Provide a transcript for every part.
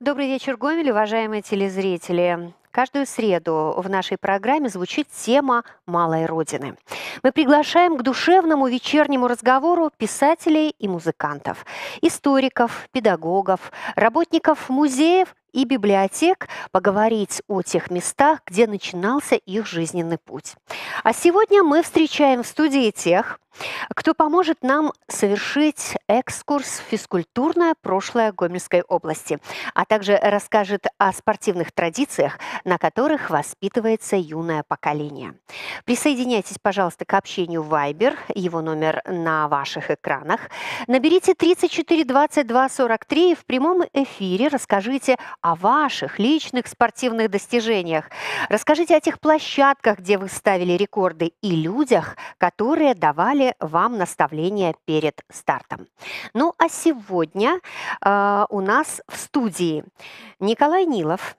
Добрый вечер, Гомель, уважаемые телезрители. Каждую среду в нашей программе звучит тема «Малой Родины». Мы приглашаем к душевному вечернему разговору писателей и музыкантов, историков, педагогов, работников музеев и библиотек поговорить о тех местах, где начинался их жизненный путь. А сегодня мы встречаем в студии тех, кто поможет нам совершить экскурс в физкультурное прошлое Гомельской области, а также расскажет о спортивных традициях, на которых воспитывается юное поколение. Присоединяйтесь, пожалуйста, к общению Viber, его номер на ваших экранах. Наберите 34 22 43 и в прямом эфире расскажите о ваших личных спортивных достижениях. Расскажите о тех площадках, где вы ставили рекорды, и людях, которые давали давали вам наставления перед стартом. Ну а сегодня э, у нас в студии Николай Нилов,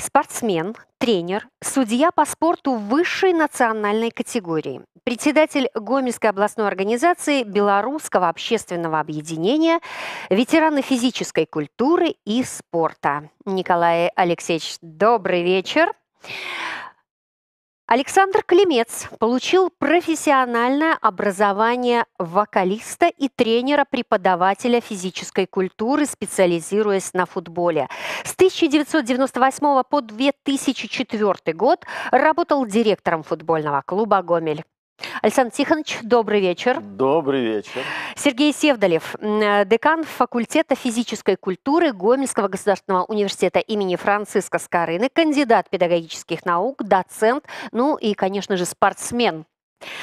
спортсмен, тренер, судья по спорту высшей национальной категории, председатель Гомельской областной организации Белорусского общественного объединения, ветераны физической культуры и спорта. Николай Алексеевич, добрый вечер. Добрый вечер. Александр Климец получил профессиональное образование вокалиста и тренера-преподавателя физической культуры, специализируясь на футболе. С 1998 по 2004 год работал директором футбольного клуба «Гомель». Александр Тихонович, добрый вечер. Добрый вечер. Сергей Севдалев, э, декан факультета физической культуры Гомельского государственного университета имени Франциска Скорыны, кандидат педагогических наук, доцент, ну и, конечно же, спортсмен.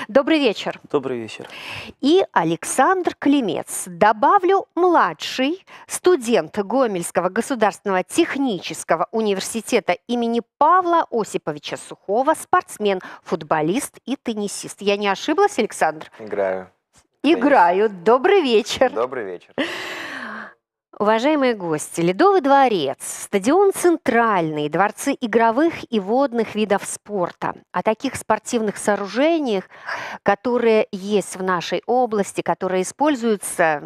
Добрый вечер. Добрый вечер. И Александр Климец, добавлю, младший студент Гомельского государственного технического университета имени Павла Осиповича Сухого, спортсмен, футболист и теннисист. Я не ошиблась, Александр? Играю. Играю. Добрый вечер. Добрый вечер. Уважаемые гости, Ледовый дворец, стадион центральный, дворцы игровых и водных видов спорта. О таких спортивных сооружениях, которые есть в нашей области, которые используются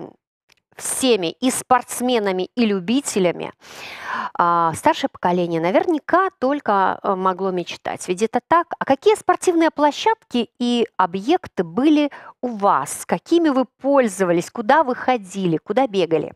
всеми и спортсменами, и любителями, а, старшее поколение наверняка только а, могло мечтать. Ведь это так. А какие спортивные площадки и объекты были у вас? Какими вы пользовались? Куда вы ходили? Куда бегали?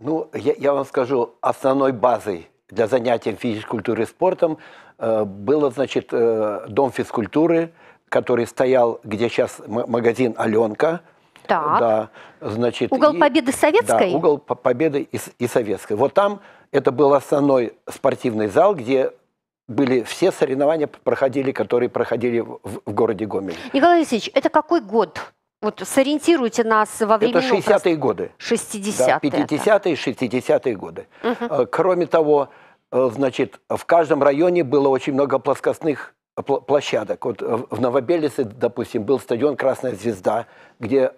Ну, я, я вам скажу, основной базой для занятий физической культурой и спортом э, был, значит, э, дом физкультуры, который стоял, где сейчас магазин «Аленка», так. Да, значит, угол и, Победы Советской? Да, угол Победы и, и Советской. Вот там это был основной спортивный зал, где были все соревнования проходили, которые проходили в, в городе Гомель. Николай Алексеевич, это какой год? Вот сориентируйте нас во время... Это 60-е годы. 60-е. Да, 50-е, 60-е годы. Угу. Кроме того, э, значит, в каждом районе было очень много плоскостных площадок. Вот э, в Новобелице, допустим, был стадион «Красная звезда», где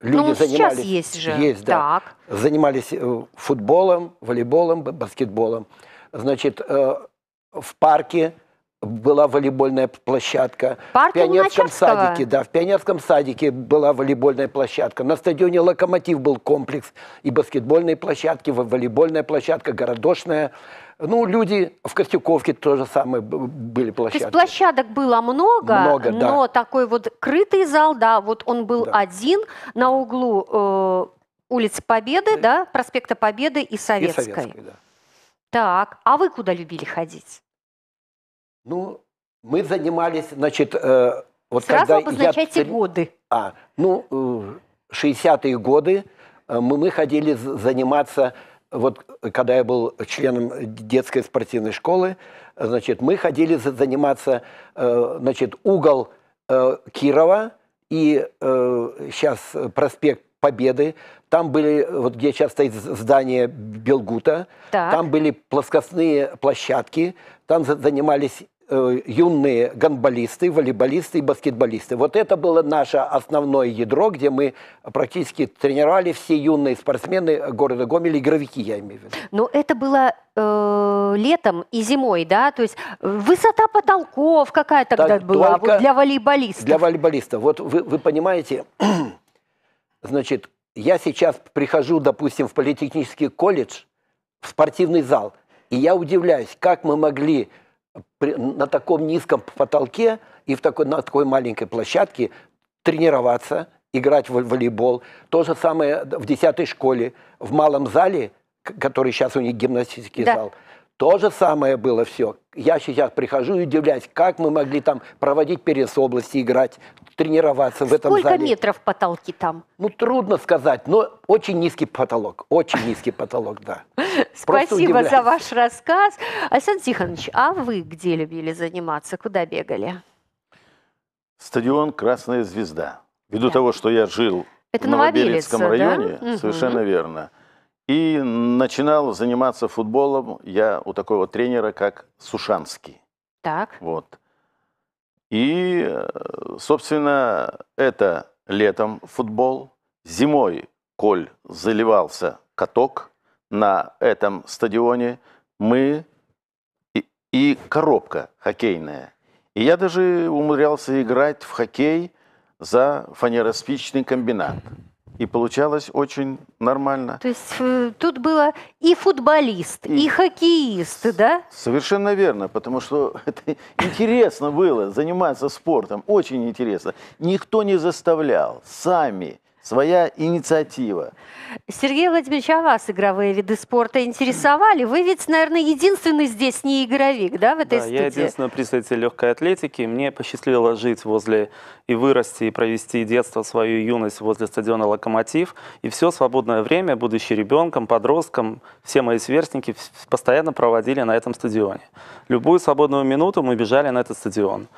ну, люди ну, занимались... есть же. Есть, да. Так. Занимались футболом, волейболом, баскетболом. Значит, в парке была волейбольная площадка. Парк в пионерском садике, да, в пионерском садике была волейбольная площадка. На стадионе Локомотив был комплекс и баскетбольные площадки, и волейбольная площадка, городошная. Ну, люди в Костюковке тоже же самое были площадки. То есть площадок было много, много да. но такой вот крытый зал, да, вот он был да. один на углу э, улицы Победы, да. да, проспекта Победы и Советской. И Советской да. Так, а вы куда любили ходить? Ну, мы занимались, значит, э, вот Сразу когда обозначайте я... годы. А, ну, э, 60-е годы э, мы, мы ходили заниматься, вот когда я был членом детской спортивной школы, значит, мы ходили заниматься, э, значит, угол э, Кирова и э, сейчас проспект Победы, там были, вот где сейчас стоит здание Белгута, так. там были плоскостные площадки, там занимались Э, юные гандболисты, волейболисты и баскетболисты. Вот это было наше основное ядро, где мы практически тренировали все юные спортсмены города Гомеля, игровики, я имею в виду. Но это было э, летом и зимой, да? То есть э, высота потолков какая тогда так, была вот для волейболистов? Для волейболистов. Вот вы, вы понимаете, значит, я сейчас прихожу, допустим, в политехнический колледж, в спортивный зал, и я удивляюсь, как мы могли на таком низком потолке и в такой, на такой маленькой площадке тренироваться, играть в волейбол. То же самое э, в 10 школе, в малом зале, который сейчас у них гимнастический да. зал. То же самое было все. Я сейчас прихожу и удивляюсь, как мы могли там проводить перес области, играть, тренироваться в этом зале. Сколько метров потолки там? Ну, трудно сказать, но очень низкий потолок, очень низкий потолок, да. Спасибо за ваш рассказ. Александр Тихонович, а вы где любили заниматься, куда бегали? Стадион «Красная звезда». Ввиду того, что я жил Это в Новобелецком районе, совершенно верно – и начинал заниматься футболом я у такого тренера, как Сушанский. Так. Вот. И, э, собственно, это летом футбол. Зимой, коль заливался каток на этом стадионе, мы и, и коробка хоккейная. И я даже умудрялся играть в хоккей за фанероспичный комбинат и получалось очень нормально. То есть э, тут было и футболист, и, и хоккеист, да? Совершенно верно, потому что это интересно было заниматься спортом, очень интересно. Никто не заставлял, сами своя инициатива. Сергей Владимирович, а вас игровые виды спорта интересовали? Вы ведь, наверное, единственный здесь не игровик, да, в этой да, студии? я единственный представитель легкой атлетики. Мне посчастливилось жить возле и вырасти, и провести детство, свою юность возле стадиона «Локомотив». И все свободное время, будучи ребенком, подростком, все мои сверстники постоянно проводили на этом стадионе. Любую свободную минуту мы бежали на этот стадион.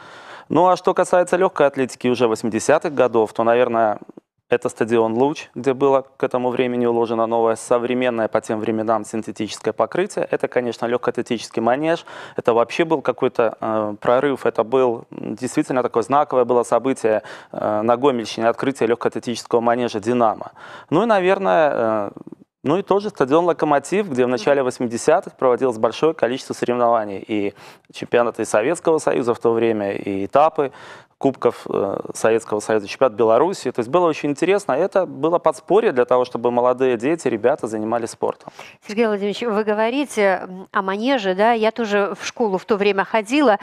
Ну а что касается легкой атлетики уже 80-х годов, то, наверное, это стадион «Луч», где было к этому времени уложено новое современное по тем временам синтетическое покрытие. Это, конечно, легкоатлетический манеж. Это вообще был какой-то э, прорыв. Это был действительно такое знаковое было событие э, на Гомельщине, открытие легкоатлетического манежа «Динамо». Ну и, наверное, э, ну и тоже стадион «Локомотив», где в начале 80-х проводилось большое количество соревнований. И чемпионаты Советского Союза в то время, и этапы. Кубков э, Советского Союза, чемпионат Беларуси. То есть было очень интересно. А это было подспорье для того, чтобы молодые дети, ребята занимались спортом. Сергей Владимирович, вы говорите о манеже, да? Я тоже в школу в то время ходила,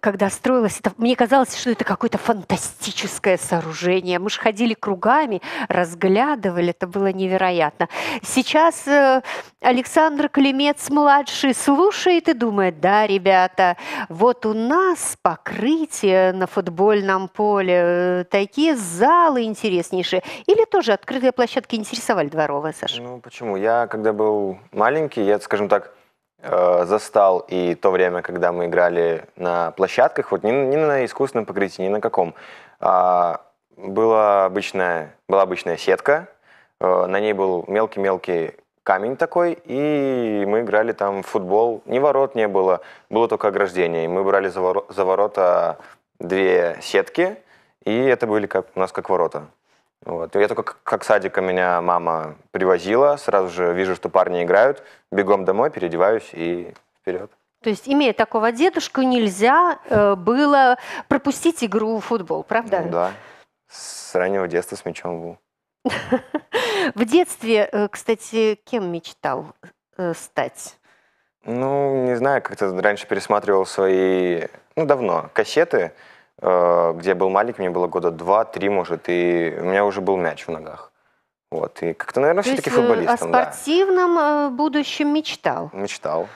когда строилась. это. Мне казалось, что это какое-то фантастическое сооружение. Мы же ходили кругами, разглядывали. Это было невероятно. Сейчас э, Александр Климец младший слушает и думает, да, ребята, вот у нас покрытие на футболе футбольном поле. Э, такие залы интереснейшие. Или тоже открытые площадки интересовали дворовые Саша? Ну, почему? Я, когда был маленький, я, скажем так, э, застал и то время, когда мы играли на площадках, вот не, не на искусственном покрытии, ни на каком, а была обычная, была обычная сетка, э, на ней был мелкий-мелкий камень такой, и мы играли там в футбол. Ни ворот не было, было только ограждение. И мы брали за, вор за ворота две сетки, и это были как, у нас как ворота. Вот. Я только как садика меня мама привозила, сразу же вижу, что парни играют, бегом домой, переодеваюсь и вперед. То есть, имея такого дедушку, нельзя э, было пропустить игру в футбол, правда? Ну, да. С раннего детства с мячом был. В детстве, э, кстати, кем мечтал э, стать? Ну, не знаю, как-то раньше пересматривал свои, ну, давно, кассеты. Э, где я был маленький, мне было года два-три, может, и у меня уже был мяч в ногах. Вот, и как-то, наверное, все-таки э, футболистом, о спортивном да. Э, будущем мечтал? Мечтал.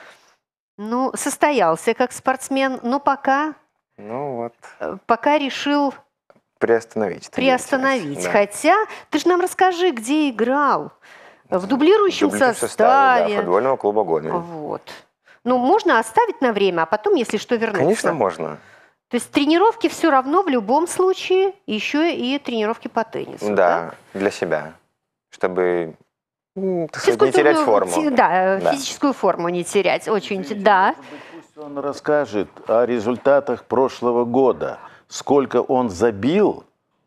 Ну, состоялся как спортсмен, но пока... Ну вот. Пока решил... Приостановить. Приостановить. Да. Хотя, ты же нам расскажи, где играл. В дублирующем, в дублирующем составе. составе да, футбольного клуба «Гомель». Вот. Ну, можно оставить на время, а потом, если что, вернуться. Конечно, можно. То есть тренировки все равно в любом случае, еще и тренировки по теннису. Да, да? для себя, чтобы ну, сказать, не терять форму. Да, э, да, физическую форму не терять, очень, Физически, да. Пусть он расскажет о результатах прошлого года, сколько он забил,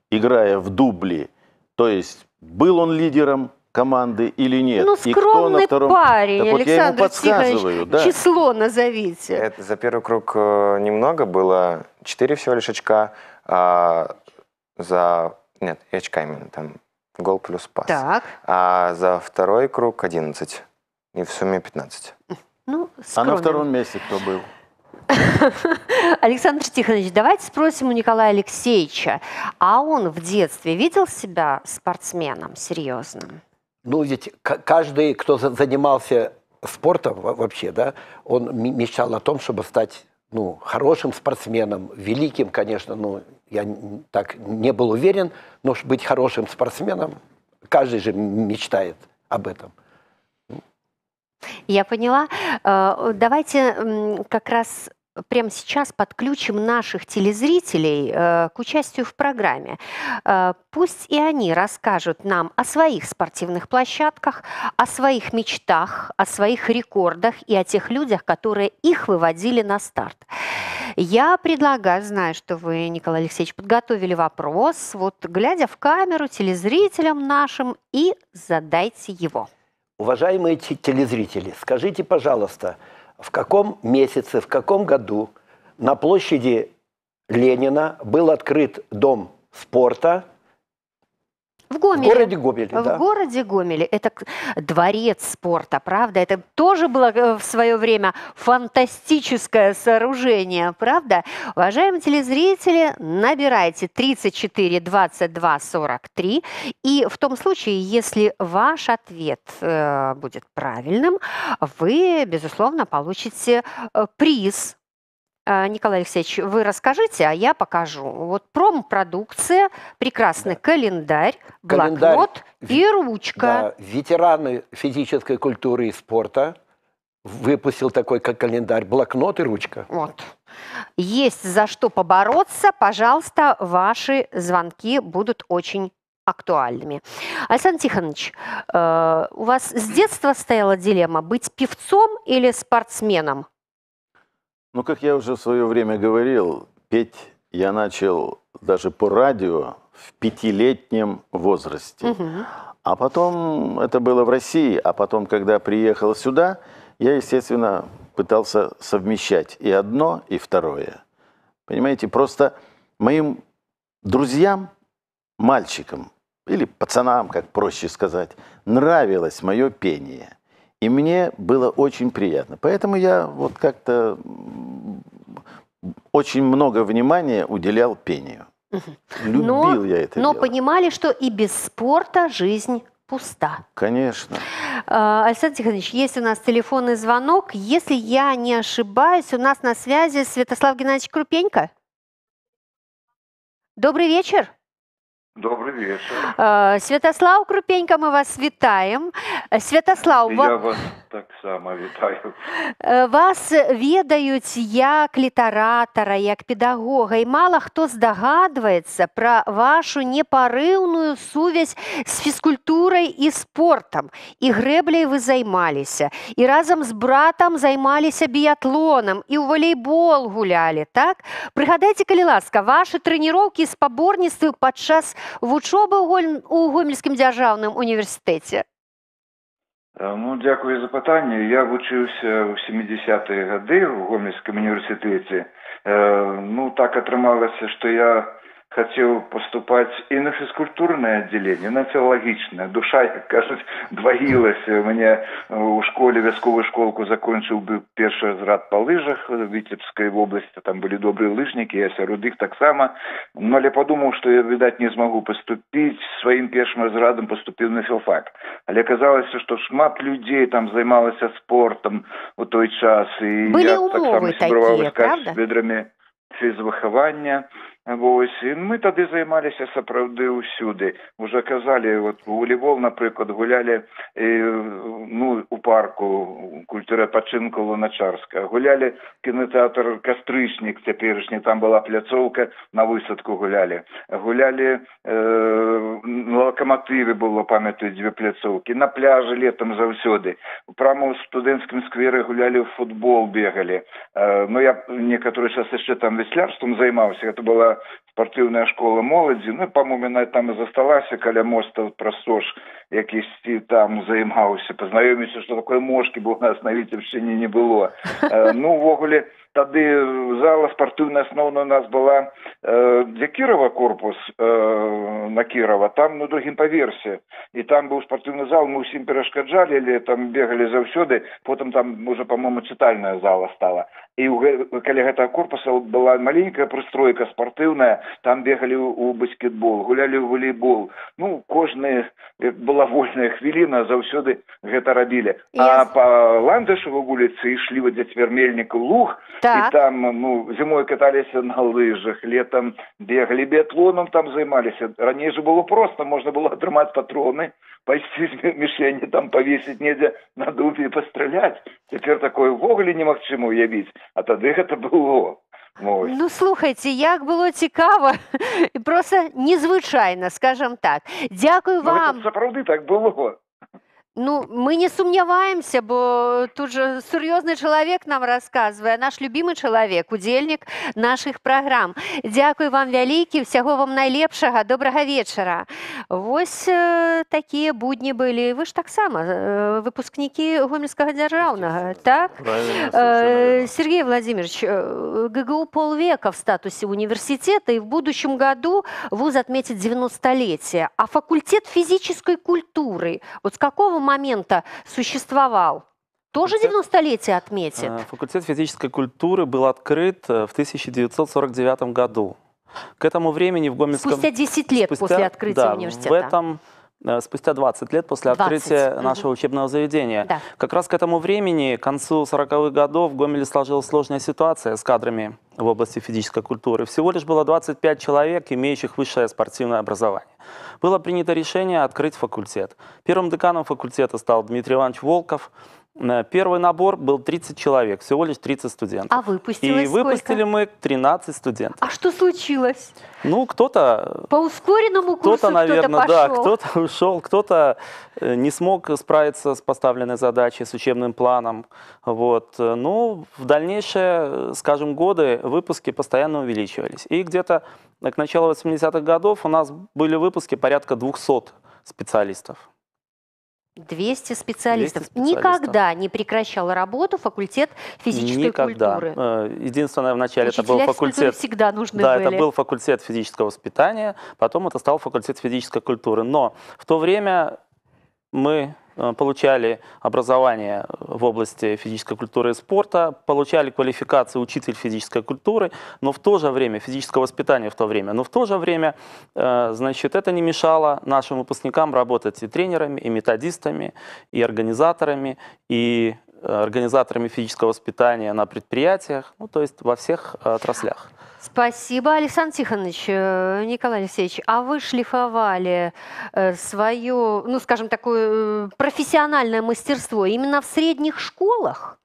играя в дубли, то есть был он лидером, команды или нет. Ну, скромный и кто на втором... парень, так Александр вот я ему подсказываю, да. число назовите. Это за первый круг э, немного было, 4 всего лишь очка, а за... Нет, очка именно, там гол плюс пас. Так. А за второй круг 11, и в сумме 15. Ну, скромный. а на втором месте кто был? Александр Тихонович, давайте спросим у Николая Алексеевича, а он в детстве видел себя спортсменом серьезным? Ну, ведь каждый, кто занимался спортом вообще, да, он мечтал о том, чтобы стать ну, хорошим спортсменом, великим, конечно, ну, я так не был уверен, но быть хорошим спортсменом, каждый же мечтает об этом. Я поняла. Э, давайте как раз прямо сейчас подключим наших телезрителей э, к участию в программе. Э, пусть и они расскажут нам о своих спортивных площадках, о своих мечтах, о своих рекордах и о тех людях, которые их выводили на старт. Я предлагаю, знаю, что вы, Николай Алексеевич, подготовили вопрос, вот глядя в камеру телезрителям нашим и задайте его. Уважаемые телезрители, скажите, пожалуйста, пожалуйста, в каком месяце, в каком году на площади Ленина был открыт дом спорта – в Гомеле. В городе Гомеле, В да. городе Гомеле. Это дворец спорта, правда? Это тоже было э, в свое время фантастическое сооружение, правда? Уважаемые телезрители, набирайте 34 22 43. И в том случае, если ваш ответ э, будет правильным, вы, безусловно, получите э, приз а, Николай Алексеевич, вы расскажите, а я покажу. Вот пром-продукция прекрасный да. календарь, блокнот и ручка. Да, ветераны физической культуры и спорта выпустил такой как календарь, блокнот и ручка. Вот. Есть за что побороться. Пожалуйста, ваши звонки будут очень актуальными. Александр Тихонович, э, у вас с детства стояла дилемма быть певцом или спортсменом? Ну, как я уже в свое время говорил, петь я начал даже по радио в пятилетнем возрасте. Угу. А потом, это было в России, а потом, когда приехал сюда, я, естественно, пытался совмещать и одно, и второе. Понимаете, просто моим друзьям, мальчикам, или пацанам, как проще сказать, нравилось мое пение. И мне было очень приятно. Поэтому я вот как-то очень много внимания уделял пению. Любил но, я это. Но дело. понимали, что и без спорта жизнь пуста. Конечно. А, Александр Тихонович, есть у нас телефонный звонок. Если я не ошибаюсь, у нас на связи Святослав Геннадьевич Крупенько. Добрый вечер. Добрый вечер. Э, Святослав Крупенько, мы вас витаем. Святослав, я вам... вас так само витаю. Э, вас ведают как литератора, как педагога, и мало кто здогадывается про вашу непорывную связь с физкультурой и спортом. И греблей вы занимались, и разом с братом занимались биатлоном, и в волейбол гуляли, так? Пригадайте, коли ласка, ваши тренировки и споборництвы подчас час В вучобы у гомельскім дзяржаўным университете. Э, ну, дякую за пытанне. Я вучыўся ў 70-е гады ў гомельскім універсітэце. ну так атрымалася, что я хотел поступать и на физкультурное отделение, на филологічнае. Душа, кажется, двоилась. У меня у школе вязковую школку закончил бы першы разрад па лыжах Витебской области. Там были добрые лыжники. я сярод так само. Но я подумал, что, я, відаць, не смогу поступить своим первым разрядом. Поступил на филфак. Але оказалось, что шмат людей там займалася спортом в тот час. и былі я таксама сябраваў з ведрамі фізвыхавання Ось мы тады тоді займалися сапраўды ўсюды. Уже казалі, вот у Львов, наприклад, гуляли ну у парку культура пачынку Луначарска, гуляли кінотэатр кастрычнік цяперашні, там была пляцоўка на высадку гуляли, гуляли э, на лакаматыве было памятаю дзве пляцоўкі на пляжы летом заўсёды прямо ў студэнцкім скверы гуляли в футбол бегали э, но ну, я некаторы час яшчэ там веслярством займаўся это была спортивная школа моладзі ну па-моему яна там і засталася каля моста пра сош як ісці там займаўся пазнаёміўся што такое мошкі бо у нас на віцебшчыне не было ну увогуле тады э, зала спартыўная асноўная у нас была э, для кірава корпус э, на кірава там на ну, другім паверсе і там быў спартыўны зал мы ўсім перашкаджалі але там бегалі заўсёды потым там можа па моему чытальная зала стала і калі гэтага корпуса была маленькая прыстройка спартыўная там бегалі у баскетбол гулялі ў волейбол ну кожны была вольная хвіліна заўсёды гэта рабілі а па ландышава вуліцы ішлі вадзяць вермельнік луг Так. І там ну, зімой каталіся на лыжах, летом бегалі біятлоном, там займаліся. Раней же было проста, можна было атрымаць патроны, пайсці з мішені, там павесіць недзе на дубе і пастраляць. Цяпер такое ўвогуле немагчыма ўявіць, а тады гэта было. Мой. Ну слухайте, як было цікаво, просто незвычайно, скажем так. Дякую вам. Ну, это, так было. Ну, мы не сомневаемся, бо тут же серьезный человек нам рассказывает, наш любимый человек, удельник наших программ. Дзякуй вам великий, всяго вам наилепшего. Доброго вечера. Вот э, такія будні былі. Вы ж таксама э, выпускники Гомельского дзяржаўнага, так? Э, Сергей Владимирович, ГГУ полвека в статусе университета, и в будущем году вуз отметит 90-летие. А факультет физической культуры, вот с какого момента существовал. Тоже 90-летие отметит? А, факультет физической культуры был открыт э, в 1949 году. К этому времени в Гомельском... Спустя 10 лет спустя, после открытия да, университета. В этом Э, спустя 20 лет после 20. открытия угу. нашего учебного заведения. Да. Как раз к этому времени, к концу 40-х годов, в Гомеле сложилась сложная ситуация с кадрами в области физической культуры. Всего лишь было 25 человек, имеющих высшее спортивное образование. Было принято решение открыть факультет. Первым деканом факультета стал Дмитрий Иванович Волков – Первый набор был 30 человек, всего лишь 30 студентов. А выпустилось И выпустили сколько? мы 13 студентов. А что случилось? Ну, кто-то... По ускоренному курсу кто-то, наверное, кто пошел. да, кто-то ушел, кто-то э, не смог справиться с поставленной задачей, с учебным планом. Вот. Ну, в дальнейшие, скажем, годы выпуски постоянно увеличивались. И где-то к началу 80-х годов у нас были выпуски порядка 200 специалистов. 200 специалистов. 200 специалистов. Никогда не прекращал работу факультет физической Никогда. культуры. Э, единственное, вначале это был факультет... всегда нужны Да, были. это был факультет физического воспитания, потом это стал факультет физической культуры. Но в то время мы Э, получали образование в области физической культуры и спорта, получали квалификацию учитель физической культуры, но в то же время, физического воспитания в то время, но в то же время, э, значит, это не мешало нашим выпускникам работать и тренерами, и методистами, и организаторами, и э, организаторами физического воспитания на предприятиях, ну, то есть во всех отраслях. Спасибо, Александр Тихонович. Э, Николай Алексеевич, а вы шлифовали э, свое, ну, скажем, такое э, профессиональное мастерство именно в средних школах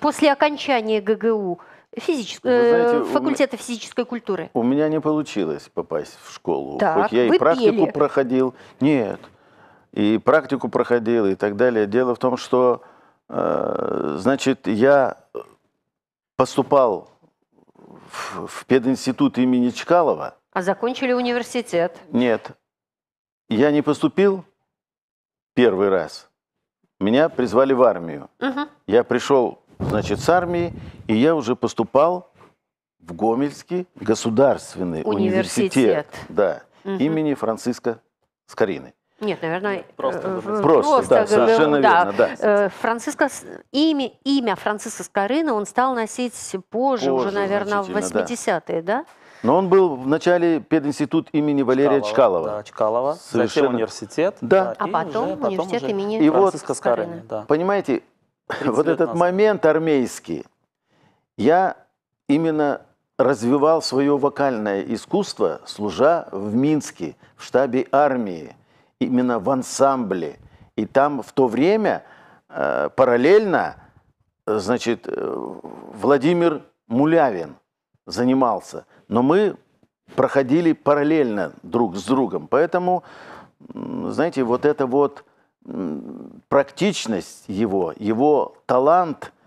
после окончания ГГУ? Физичес... Знаете, факультета меня... физической культуры. У меня не получилось попасть в школу. Так, Хоть я и практику пели. проходил. Нет. И практику проходил, и так далее. Дело в том, что, э, значит, я поступал в, пединститут имени Чкалова. А закончили университет? Нет. Я не поступил первый раз. Меня призвали в армию. Угу. Я пришел, значит, с армии, и я уже поступал в Гомельский государственный университет, университет да, угу. имени Франциска Скорины. Нет, наверное, просто, э, э, просто, просто да, совершенно да, верно. Да. Э, Франциско, имя, имя Франциска Скорына он стал носить позже, позже уже, наверное, в 80-е, да? да? Но он был в начале пединститут имени Валерия Чкалова. Чкалова. Да, Чкалова. Совершенно. Затем университет. Да. да а потом уже, университет потом имени и Франциска вот, Да. Понимаете, вот этот назад. момент армейский, я именно развивал свое вокальное искусство, служа в Минске, в штабе армии именно в ансамбле. И там в то время э, параллельно, э, значит, э, Владимир Мулявин занимался. Но мы проходили параллельно друг с другом. Поэтому, знаете, вот эта вот практичность его, его талант –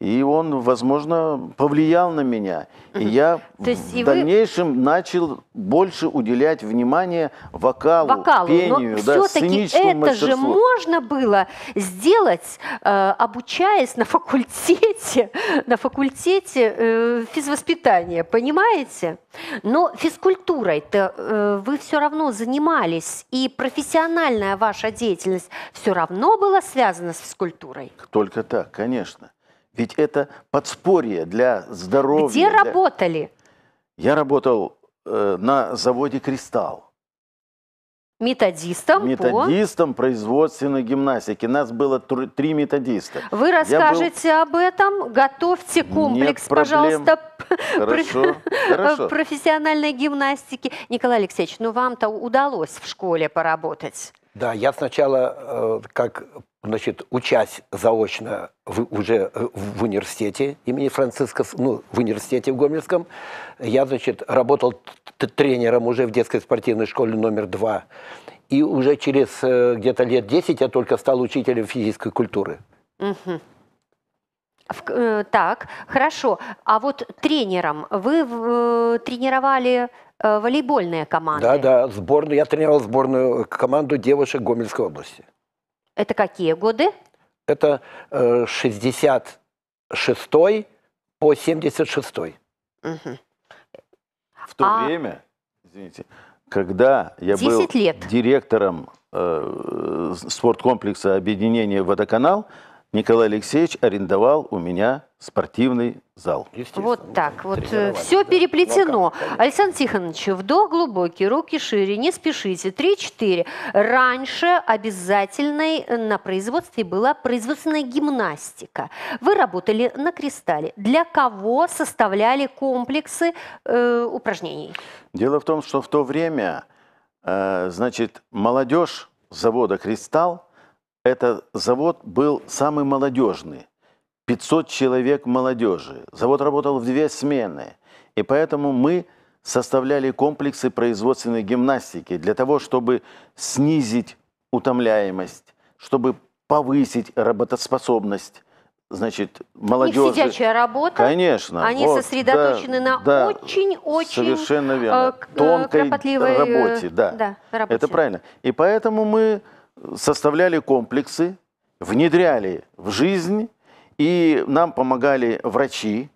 и он, возможно, повлиял на меня. И я То есть, в и вы- дальнейшем начал больше уделять внимание вокалу, вокалу. пению, но да, все-таки это же можно было сделать, э, обучаясь на факультете, на факультете э, физвоспитания, понимаете? Но физкультурой-то э, вы все равно занимались, и профессиональная ваша деятельность все равно была связана с физкультурой. Только так, конечно. Ведь это подспорье для здоровья. Где для... работали? Я работал э, на заводе «Кристалл». Методистом, методистом по... производственной гимнастики. Нас было три методиста. Вы расскажете был... об этом. Готовьте комплекс, Нет пожалуйста, Хорошо. Хорошо. профессиональной гимнастики. Николай Алексеевич, ну вам-то удалось в школе поработать. Да, я сначала, э, как значит, учась заочно в, уже э, в университете имени Франциска, ну, в университете в Гомельском, я, значит, работал тренером уже в детской спортивной школе номер два. И уже через э, где-то лет 10 я только стал учителем физической культуры. Угу. В, так, хорошо. А вот тренером вы в, тренировали Э, волейбольные команды. Да, да, сборную. Я тренировал сборную э, команду девушек Гомельской области. Это какие годы? Это э, 66 по 76. Угу. В то а... время, извините, когда я был лет. директором э, э спорткомплекса объединения «Водоканал», Николай Алексеевич арендовал у меня спортивный зал. Вот так. Вот э, все переплетено. Ну а Александр Тихонович, вдох глубокий, руки шире, не спешите. Три-четыре. Раньше обязательной э, на производстве была производственная гимнастика. Вы работали на кристалле. Для кого составляли комплексы э, упражнений? Дело в том, что в то время, э, значит, молодежь завода «Кристалл» Этот завод был самый молодежный. 500 человек молодежи. Завод работал в две смены. И поэтому мы составляли комплексы производственной гимнастики для того, чтобы снизить утомляемость, чтобы повысить работоспособность значит, молодежи. У сидячая работа. Конечно. Они вот, сосредоточены да, на очень-очень очень, совершенно э, верно. Э, Тонкой э, работе, да. да работе. Это правильно. И поэтому мы составляли комплексы, внедряли в жизнь, и нам помогали врачи.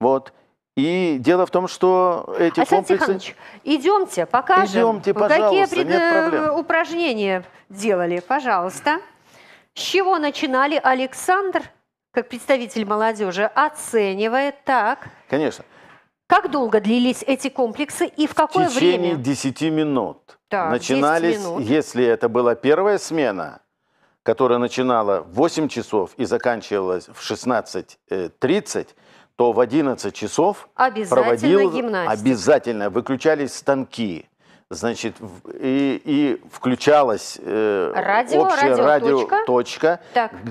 Вот. И дело в том, что эти Александр комплексы... Тихонович, идемте, покажем, идемте, какие пред... Э, упражнения делали. Пожалуйста. С чего начинали Александр, как представитель молодежи, оценивает так? Конечно. Как долго длились эти комплексы и в какое время? В течение время? 10 минут. Да, начинались, если это была первая смена, которая начинала в 8 часов и заканчивалась в 16.30, то в 11 часов обязательно проводил, обязательно выключались станки значит, и, и включалась э, радио, общая радиоточка радио точка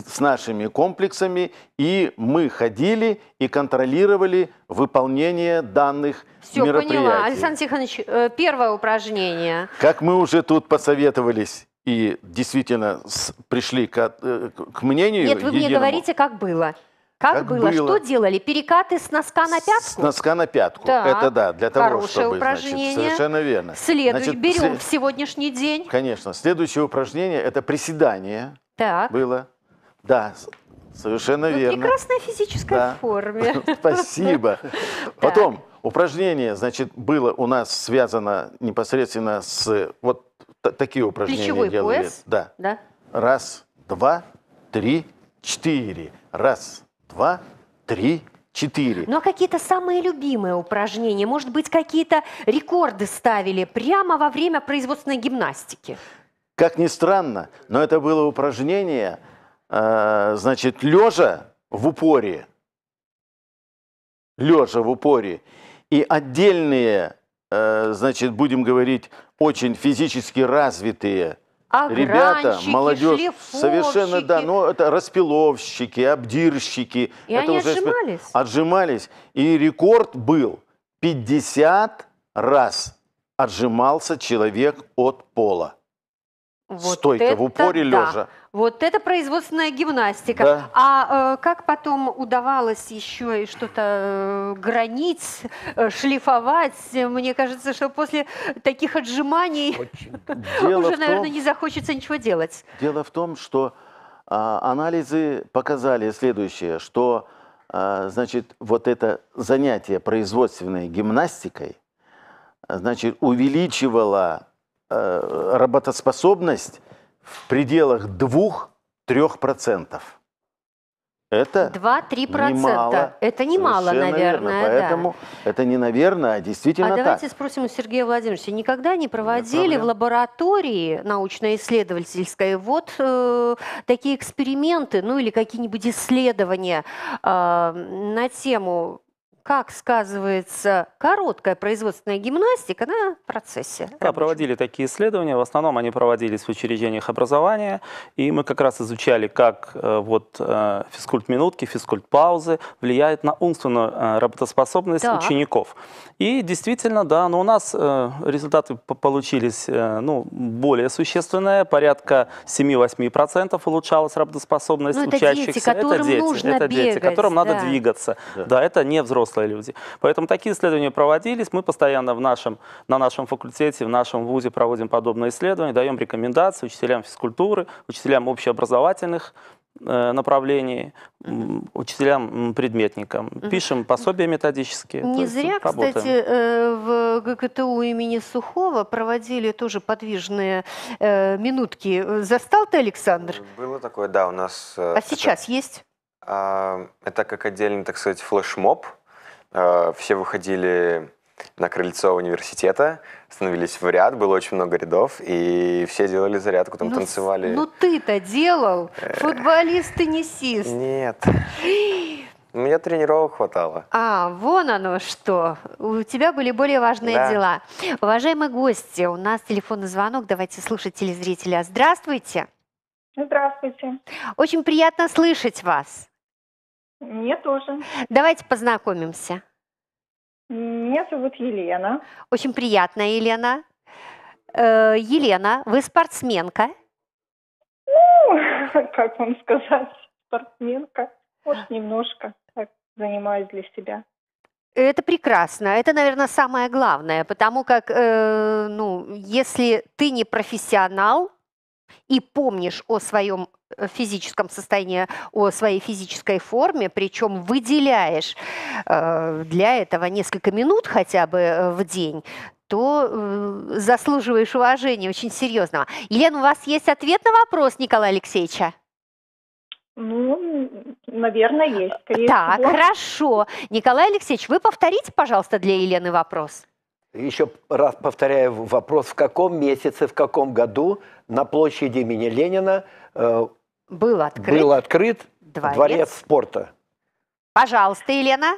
с нашими комплексами, и мы ходили и контролировали выполнение данных Все, мероприятий. поняла. Александр Тихонович, э, первое упражнение. Как мы уже тут посоветовались, и действительно пришли э, к, к мнению. Нет, вы единому. мне говорите, как было. Как, как было? было? Что делали? Перекаты с носка на пятку? С носка на пятку. Так. Это да, для того, Хорошее чтобы... упражнение. Значит, совершенно верно. Следующ... Значит, Берем след... в сегодняшний день. Конечно. Следующее упражнение – это приседание. Так. Было. Да, совершенно ну, верно. прекрасной физической да. форме. Спасибо. Потом упражнение, значит, было у нас связано непосредственно с... Вот такие упражнения Плечевой делали. пояс? Да. да. Раз, два, три, четыре. Раз, два, три, четыре. Ну а какие-то самые любимые упражнения? Может быть, какие-то рекорды ставили прямо во время производственной гимнастики? Как ни странно, но это было упражнение, э, значит, лежа в упоре. Лежа в упоре. И отдельные, э, значит, будем говорить, очень физически развитые Ребята, молодежь, шлифовщики. совершенно да, но ну, это распиловщики, обдирщики. И это они уже отжимались. Отжимались. И рекорд был 50 раз отжимался человек от пола. Вот Стойка, в упоре да. лежа. Вот это производственная гимнастика. Да. А э, как потом удавалось еще и что-то э, гранить, э, шлифовать? Мне кажется, что после таких отжиманий уже, том, наверное, не захочется ничего делать. Дело в том, что э, анализы показали следующее, что э, значит вот это занятие производственной гимнастикой значит увеличивало э, работоспособность в пределах 2-3%. Это 2-3%. Немало. Это немало, Совершенно наверное. Верно. Поэтому да. это не наверное, а действительно а так. давайте спросим у Сергея Владимировича. Никогда не проводили в лаборатории научно-исследовательской вот э, такие эксперименты, ну или какие-нибудь исследования э, на тему как сказывается короткая производственная гимнастика на процессе. Да, рабочем. проводили такие исследования. В основном они проводились в учреждениях образования. И мы как раз изучали, как э, вот э, физкульт-минутки, физкульт-паузы влияют на умственную э, работоспособность да. учеников. И действительно, да, но у нас результаты получились ну, более существенные. Порядка 7-8% улучшалась работоспособность ну, учащихся. это Дети, которым нужно это бегать, дети, которым да. надо двигаться. Да. да, это не взрослые взрослые люди. Поэтому такие исследования проводились. Мы постоянно в нашем, на нашем факультете, в нашем вузе проводим подобные исследования, даем рекомендации учителям физкультуры, учителям общеобразовательных э, направлений, учителям, предметникам. Пишем пособия методические. Не зря, работаем. кстати, э, в ГКТУ имени Сухого проводили тоже подвижные э, минутки. Застал ты, Александр? Было такое, да, у нас... А это, сейчас есть? А, это как отдельный, так сказать, флешмоб. Э, все выходили на крыльцо университета, становились в ряд, было очень много рядов, и все делали зарядку, там ну, танцевали. Ну ты-то делал, э, футболист-теннисист. Нет. У меня тренировок хватало. А, вон оно что. У тебя были более важные да. дела. Уважаемые гости, у нас телефонный звонок. Давайте слушать телезрителя. Здравствуйте. Здравствуйте. Очень приятно слышать вас. Мне тоже. Давайте познакомимся. Меня зовут Елена. Очень приятно, Елена. Э, Елена, вы спортсменка? Ну, как вам сказать, спортсменка. Вот немножко так, занимаюсь для себя. Это прекрасно. Это, наверное, самое главное, потому как, э, ну, если ты не профессионал, и помнишь о своем э, физическом состоянии, о своей физической форме, причем выделяешь э, для этого несколько минут хотя бы э, в день, то заслуживаешь уважения очень серьезного. Елена, у вас есть ответ на вопрос Николая Алексеевича? Ну, наверное, есть. Конечно. Так, хорошо. Николай Алексеевич, вы повторите, пожалуйста, для Елены вопрос. Еще раз повторяю вопрос, в каком месяце, в каком году на площади имени Ленина э, был, открыт был открыт дворец. дворец спорта? Пожалуйста, Елена.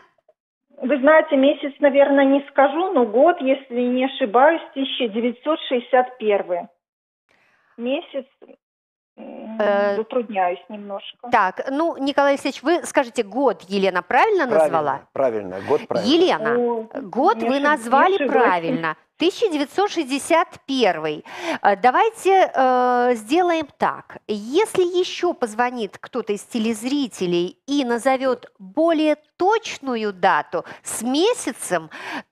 Вы знаете, месяц, наверное, не скажу, но год, если не ошибаюсь, 1961. Месяц Э, Затрудняюсь немножко. Так, ну, Николай Алексеевич, вы скажите год Елена правильно, правильно назвала? Правильно, год правильно. Елена, О, год вы назвали правильно. 1961. Э, давайте э, сделаем так. Если еще позвонит кто-то из телезрителей и назовет более точную дату с месяцем,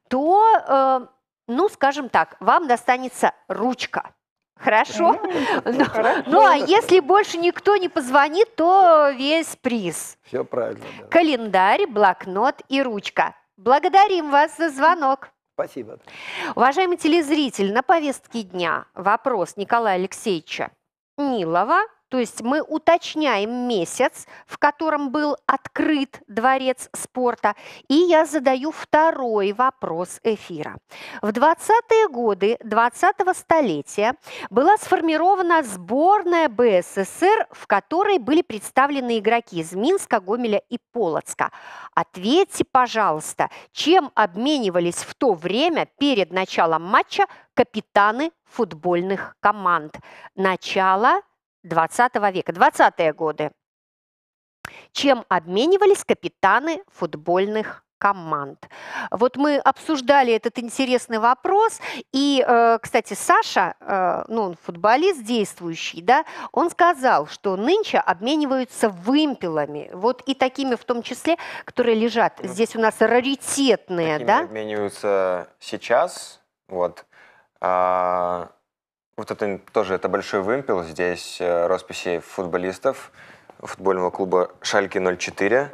то, э, ну, скажем так, вам достанется ручка. Хорошо. Ну, ну, хорошо. ну а если больше никто не позвонит, то весь приз. Все правильно. Да. Календарь, блокнот и ручка. Благодарим вас за звонок. Спасибо. Уважаемый телезритель, на повестке дня вопрос Николая Алексеевича Нилова – то есть мы уточняем месяц, в котором был открыт дворец спорта. И я задаю второй вопрос эфира. В 20-е годы 20-го столетия была сформирована сборная БССР, в которой были представлены игроки из Минска, Гомеля и Полоцка. Ответьте, пожалуйста, чем обменивались в то время перед началом матча капитаны футбольных команд? Начало 20 века, 20-е годы. Чем обменивались капитаны футбольных команд. Вот мы обсуждали этот интересный вопрос, и, э, кстати, Саша, э, ну, он футболист действующий, да, он сказал, что нынче обмениваются вымпелами, вот и такими в том числе, которые лежат. Здесь у нас раритетные, такими да? обмениваются сейчас, вот, а, вот это тоже это большой вымпел. Здесь э, росписи футболистов футбольного клуба «Шальки 04».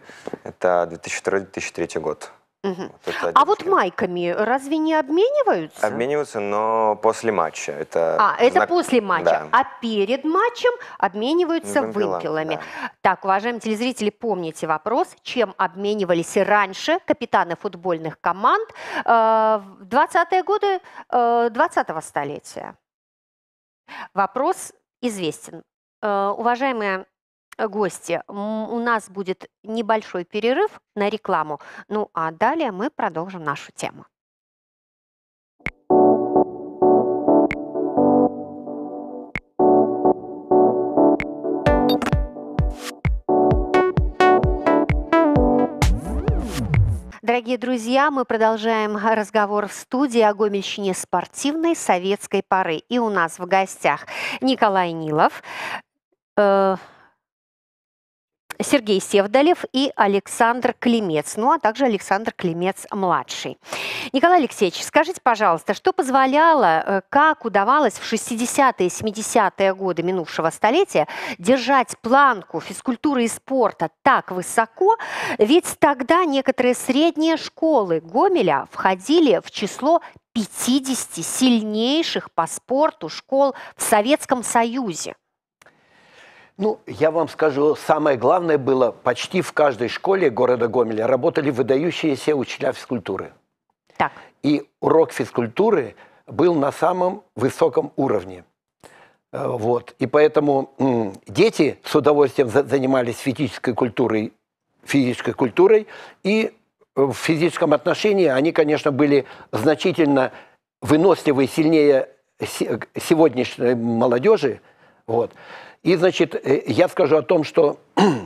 Это 2002-2003 год. Угу. Вот а вот майками разве не обмениваются? Обмениваются, но после матча. Это а, это знак... после матча. Да. А перед матчем обмениваются Вымпелом, вымпелами. Да. Так, уважаемые телезрители, помните вопрос, чем обменивались раньше капитаны футбольных команд э, в 20-е годы э, 20-го столетия? Вопрос известен. Э, уважаемые э, гости, у нас будет небольшой перерыв на рекламу, ну а далее мы продолжим нашу тему. Дорогие друзья, мы продолжаем разговор в студии о гомельщине спортивной советской поры. И у нас в гостях Николай Нилов, э, Сергей Севдалев и Александр Климец, ну а также Александр Климец-младший. Николай Алексеевич, скажите, пожалуйста, что позволяло, э, как удавалось в 60-е и 70-е годы минувшего столетия держать планку физкультуры и спорта так высоко, ведь тогда некоторые средние школы Гомеля входили в число 50 сильнейших по спорту школ в Советском Союзе. Ну, я вам скажу, самое главное было, почти в каждой школе города Гомеля работали выдающиеся учителя физкультуры. Так. И урок физкультуры был на самом высоком уровне. Э, вот. И поэтому дети с удовольствием занимались физической культурой, физической культурой, и э, в физическом отношении они, конечно, были значительно выносливы и сильнее сегодняшней молодежи. Вот. И, значит, э, я скажу о том, что,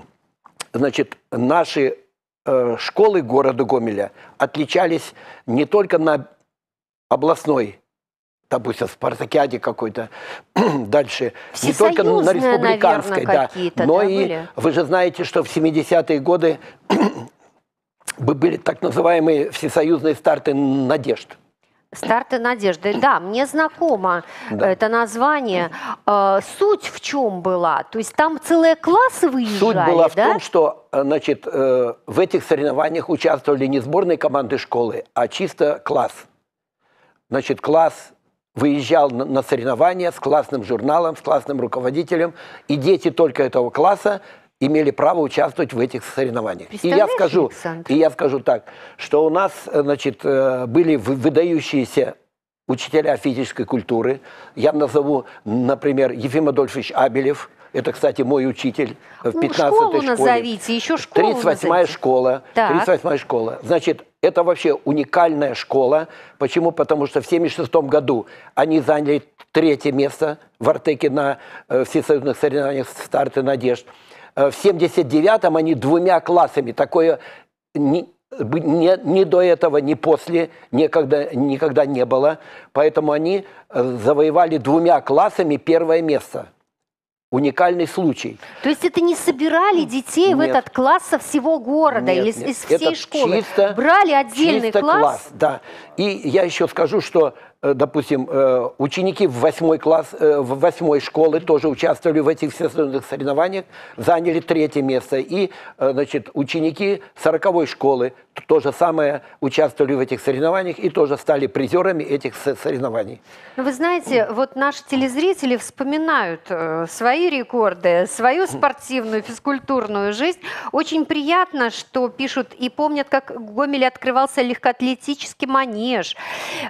значит, наши э, школы города Гомеля отличались не только на областной допустим, спартакиаде какой-то, дальше, не только на республиканской, наверное, да, но да, и были? вы же знаете, что в 70-е годы были так называемые всесоюзные старты надежд. Старты надежды. Да, мне знакомо да. это название. А, суть в чем была? То есть там целые классы выезжали, Суть была да? в том, что э, значит, э, в этих соревнованиях участвовали не сборные команды школы, а чисто класс. Значит, класс выезжал на соревнования с классным журналом, с классным руководителем, и дети только этого класса имели право участвовать в этих соревнованиях. И я скажу, Александр? и я скажу так, что у нас, э, значит, э, были выдающиеся учителя физической культуры. Я назову, например, Ефим Адольфович Абелев. Это, кстати, мой учитель э, в 15-й ну, школу школе. назовите, еще школу 38-я школа. Так. 38 школа. Значит, это вообще уникальная школа. Почему? Потому что в 1976 году они заняли третье место в Артеке на всесоюзных соревнованиях «Старт и надежд». Э, в 79-м они двумя классами, такое не, не, не до этого, ни после, никогда, никогда не было. Поэтому они э, завоевали двумя классами первое место. Уникальный случай. То есть это не собирали детей нет. в этот класс со всего города нет, или нет. из всей это школы? Чисто, Брали отдельный чисто класс? класс? Да. И я еще скажу, что Э, допустим, э, ученики в восьмой класс, э, в восьмой школы тоже участвовали в этих всесоюзных соревнованиях, заняли третье место. И, значит, ученики сороковой школы то же самое участвовали в этих соревнованиях и тоже стали призерами этих соревнований. Ну, вы знаете, вот наши телезрители вспоминают свои рекорды, свою спортивную, физкультурную жизнь. Очень приятно, что пишут и помнят, как в Гомеле открывался легкоатлетический манеж.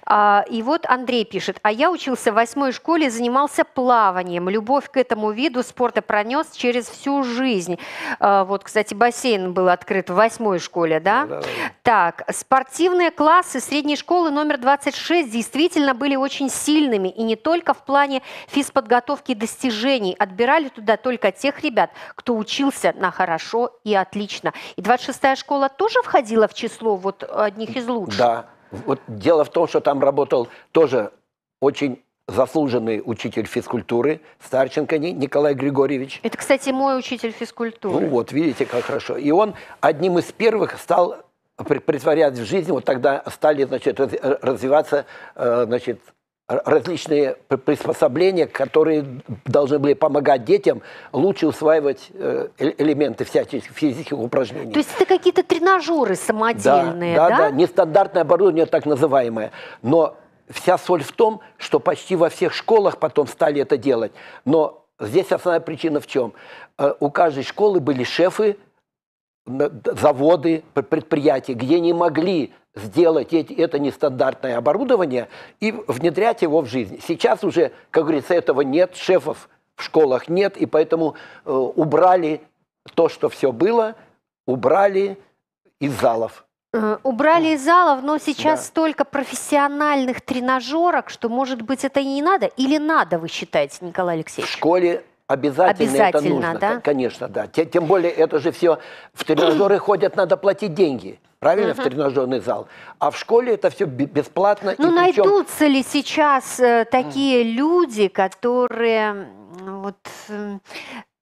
А, и вот Андрей пишет, а я учился в восьмой школе, занимался плаванием. Любовь к этому виду спорта пронес через всю жизнь. А, вот, кстати, бассейн был открыт в восьмой школе, да? Да, да, да? Так, спортивные классы средней школы номер 26 действительно были очень сильными. И не только в плане физподготовки и достижений. Отбирали туда только тех ребят, кто учился на хорошо и отлично. И 26-я школа тоже входила в число вот одних из лучших? Да, вот дело в том, что там работал тоже очень заслуженный учитель физкультуры Старченко Николай Григорьевич. Это, кстати, мой учитель физкультуры. Ну вот, видите, как хорошо. И он одним из первых стал притворять в жизнь, вот тогда стали, значит, э, развиваться, э, значит, различные приспособления, которые должны были помогать детям лучше усваивать э, элементы всяческих физических упражнений. То есть это какие-то тренажеры самодельные, да? Да, да, да нестандартное оборудование так называемое. Но вся соль в том, что почти во всех школах потом стали это делать. Но здесь основная причина в чем? Э, у каждой школы были шефы, заводы, предприятия, где не могли сделать эти, это нестандартное оборудование и внедрять его в жизнь. Сейчас уже, как говорится, этого нет, шефов в школах нет, и поэтому э, убрали то, что все было, убрали из залов. Э, убрали из залов, но сейчас да. столько профессиональных тренажерок, что, может быть, это и не надо? Или надо, вы считаете, Николай Алексеевич? В школе Обязательно, Обязательно это нужно, да? конечно, да. Тем более это же все в тренажеры ходят, надо платить деньги правильно, угу. в тренажерный зал. А в школе это все бесплатно. Ну, и причем... найдутся ли сейчас э, такие mm. люди, которые вот, э,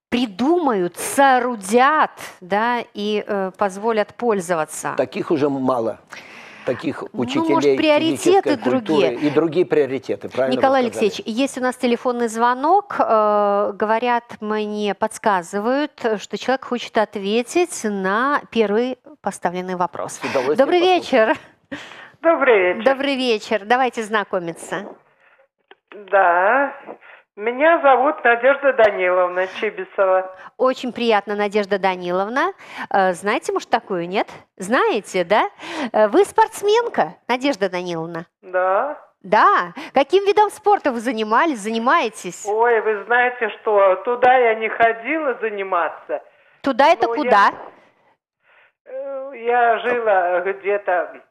придумают, соорудят, да, и э, позволят пользоваться? Таких уже мало таких учителей ну, может, приоритеты другие. и другие приоритеты, правильно Николай Алексеевич, есть у нас телефонный звонок, э, говорят мне, подсказывают, что человек хочет ответить на первый поставленный вопрос. Добрый вечер. Добрый вечер. Добрый вечер. Давайте знакомиться. Да, меня зовут Надежда Даниловна Чибисова. Очень приятно, Надежда Даниловна. Э, знаете, может, такую нет? Знаете, да? Э, вы спортсменка, Надежда Даниловна? Да. Да. Каким видом спорта вы занимались, занимаетесь? Ой, вы знаете что, туда я не ходила заниматься. Туда это ну, куда? Я, э, я жила где-то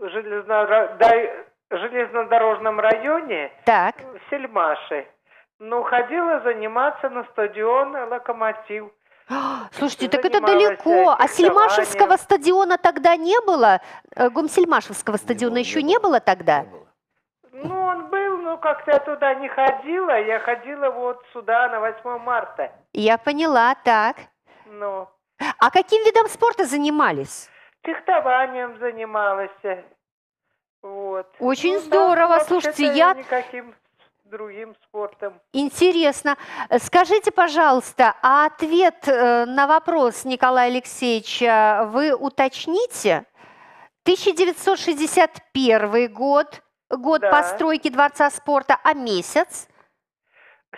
в железнодорожном районе так. в Сельмаше. Ну, ходила заниматься на стадион «Локомотив». Слушайте, так это далеко. А Сельмашевского стадиона тогда не было? Э, Гомсельмашевского стадиона не еще не было, тогда? Ну, он был, но как-то я туда не ходила. Я ходила вот сюда на 8 марта. Я поняла, так. Ну. А каким видом спорта занимались? Фехтованием занималась. Вот. Очень ну, здорово. Слушайте, я... Никаким другим спортом. Интересно. Скажите, пожалуйста, а ответ э, на вопрос Николая Алексеевича вы уточните? 1961 год, год да. постройки Дворца спорта, а месяц?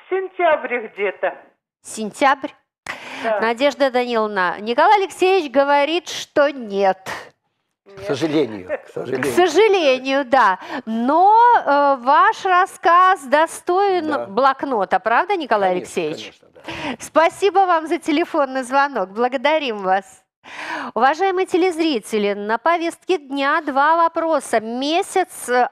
Сентябрь где-то. Сентябрь? Да. Надежда Даниловна, Николай Алексеевич говорит, что нет. К сожалению, к сожалению. К сожалению, да. Но э, ваш рассказ достоин да. блокнота, правда, Николай конечно, Алексеевич? Конечно, да. Спасибо вам за телефонный звонок. Благодарим вас. Уважаемые телезрители, на повестке дня два вопроса. Месяц э,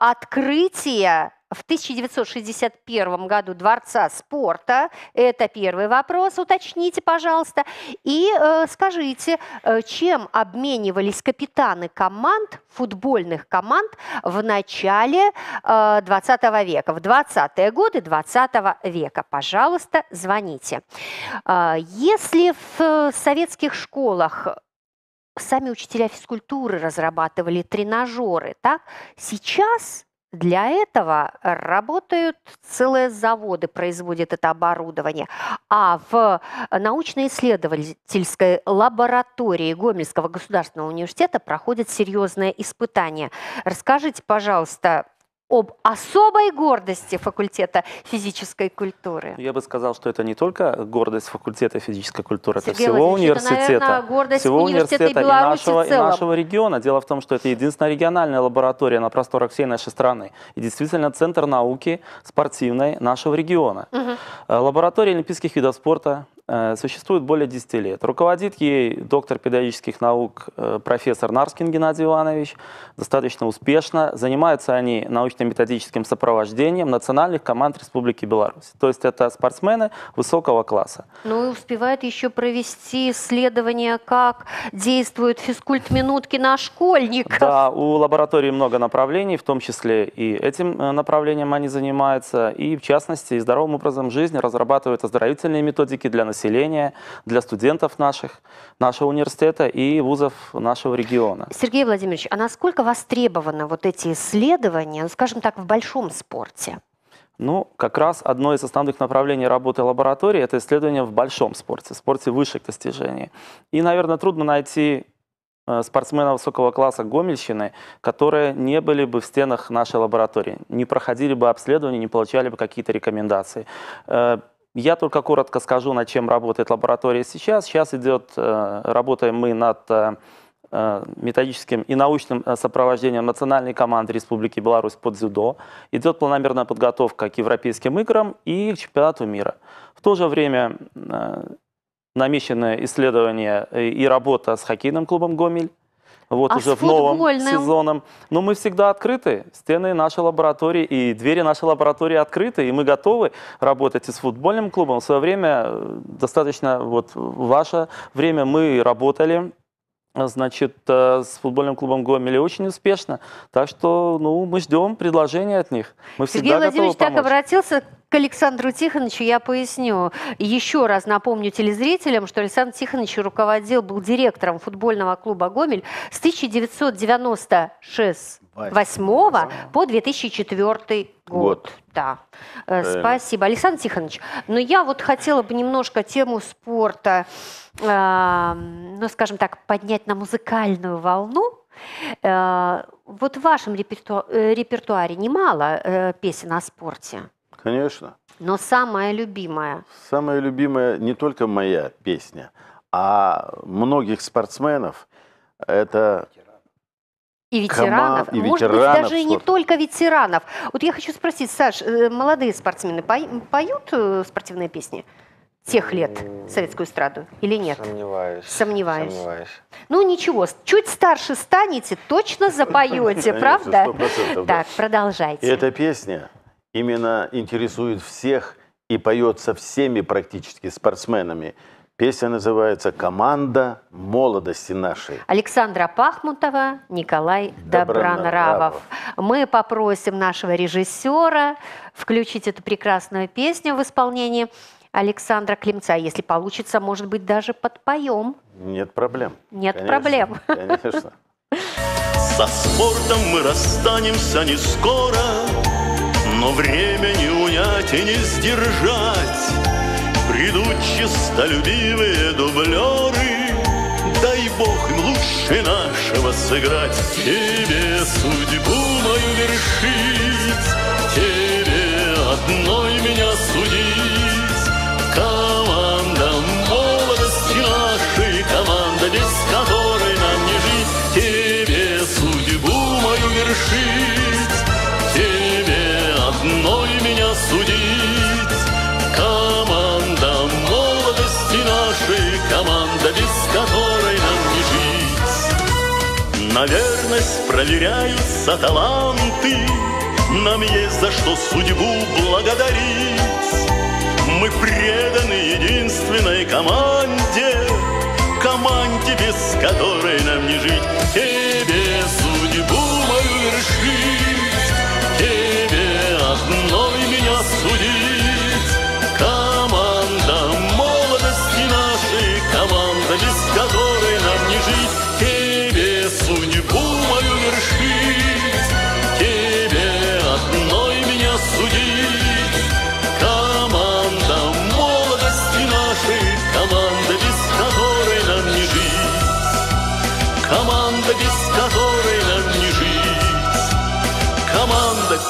открытия в 1961 году Дворца спорта. Это первый вопрос, уточните, пожалуйста. И э, скажите, э, чем обменивались капитаны команд, футбольных команд в начале э, 20 века, в 20-е годы 20 века? Пожалуйста, звоните. Э, если в э, советских школах сами учителя физкультуры разрабатывали тренажеры, так? Сейчас для этого работают целые заводы, производят это оборудование. А в э, научно-исследовательской лаборатории Гомельского государственного университета проходят серьезные испытания. Расскажите, пожалуйста, об особой гордости факультета физической культуры. Я бы сказал, что это не только гордость факультета физической культуры, Сергей это всего университета, это, наверное, всего университета, университета и, нашего, и нашего региона. Дело в том, что это единственная региональная лаборатория на просторах всей нашей страны и действительно центр науки спортивной нашего региона. Угу. Лаборатория олимпийских видов спорта, Э, существует более 10 лет. Руководит ей доктор педагогических наук э, профессор Нарскин Геннадий Иванович. Достаточно успешно. Занимаются они научно-методическим сопровождением национальных команд Республики Беларусь. То есть это спортсмены высокого класса. Ну и успевает еще провести исследование, как действуют физкульт-минутки на школьников. Да, у лаборатории много направлений, в том числе и этим э, направлением они занимаются. И в частности, здоровым образом жизни разрабатывают оздоровительные методики для населения населения, для студентов наших, нашего университета и вузов нашего региона. Сергей Владимирович, а насколько востребованы вот эти исследования, ну, скажем так, в большом спорте? Ну, как раз одно из основных направлений работы лаборатории – это исследования в большом спорте, спорте высших достижений. И, наверное, трудно найти э, спортсмена высокого класса Гомельщины, которые не были бы в стенах нашей лаборатории, не проходили бы обследования, не получали бы какие-то рекомендации. Э, я только коротко скажу, над чем работает лаборатория сейчас. Сейчас идет, э, работаем мы над э, э, методическим и научным сопровождением национальной команды Республики Беларусь под дзюдо. Идет планомерная подготовка к Европейским играм и к чемпионату мира. В то же время намечены исследования и работа с хоккейным клубом «Гомель», вот а уже в новом сезоном. Но мы всегда открыты. Стены нашей лаборатории и двери нашей лаборатории открыты, и мы готовы работать и с футбольным клубом. В свое время, э, достаточно вот ваше время, мы работали значит, э, с футбольным клубом Гомеля очень успешно. Так что, ну, мы ждем предложения от них. Мы Сергей всегда Владимирович готовы помочь. так обратился к Александру Тихоновичу, я поясню. Еще раз напомню телезрителям, что Александр Тихонович руководил, был директором футбольного клуба «Гомель» с 1998 по 2004 год. год. Да, э, Правильно. спасибо. Александр Тихонович, но ну, я вот хотела бы немножко тему спорта, э, ну, скажем так, поднять на музыкальную волну. Э, вот в вашем реперту... Э, репертуаре немало э, песен о спорте. Конечно. Но самая любимая. Самая любимая не только моя песня, а многих спортсменов. Это и ветеранов. и Может ветеранов быть, даже спорта. не только ветеранов. Вот я хочу спросить, Саш, э, молодые спортсмены поют э, спортивные песни? тех лет советскую эстраду или нет? Сомневаюсь. Сомневаюсь. Сомневаюсь. Ну ничего, чуть старше станете, точно запоете, правда? Так, продолжайте. Эта песня именно интересует всех и поется всеми практически спортсменами. Песня называется «Команда молодости нашей». Александра Пахмутова, Николай Добронравов. Мы попросим нашего режиссера включить эту прекрасную песню в исполнении Александра Климца. А если получится, может быть, даже подпоем. Нет проблем. Нет конечно, проблем. Конечно. Со спортом мы расстанемся не скоро, но время не унять и не сдержать. Придут честолюбивые дублеры, Дай бог им лучше нашего сыграть. Тебе судьбу мою вершить, Тебе одной меня судьбу На верность проверяются таланты, Нам есть за что судьбу благодарить. Мы преданы единственной команде, Команде, без которой нам не жить. Тебе судьбу мою вершить.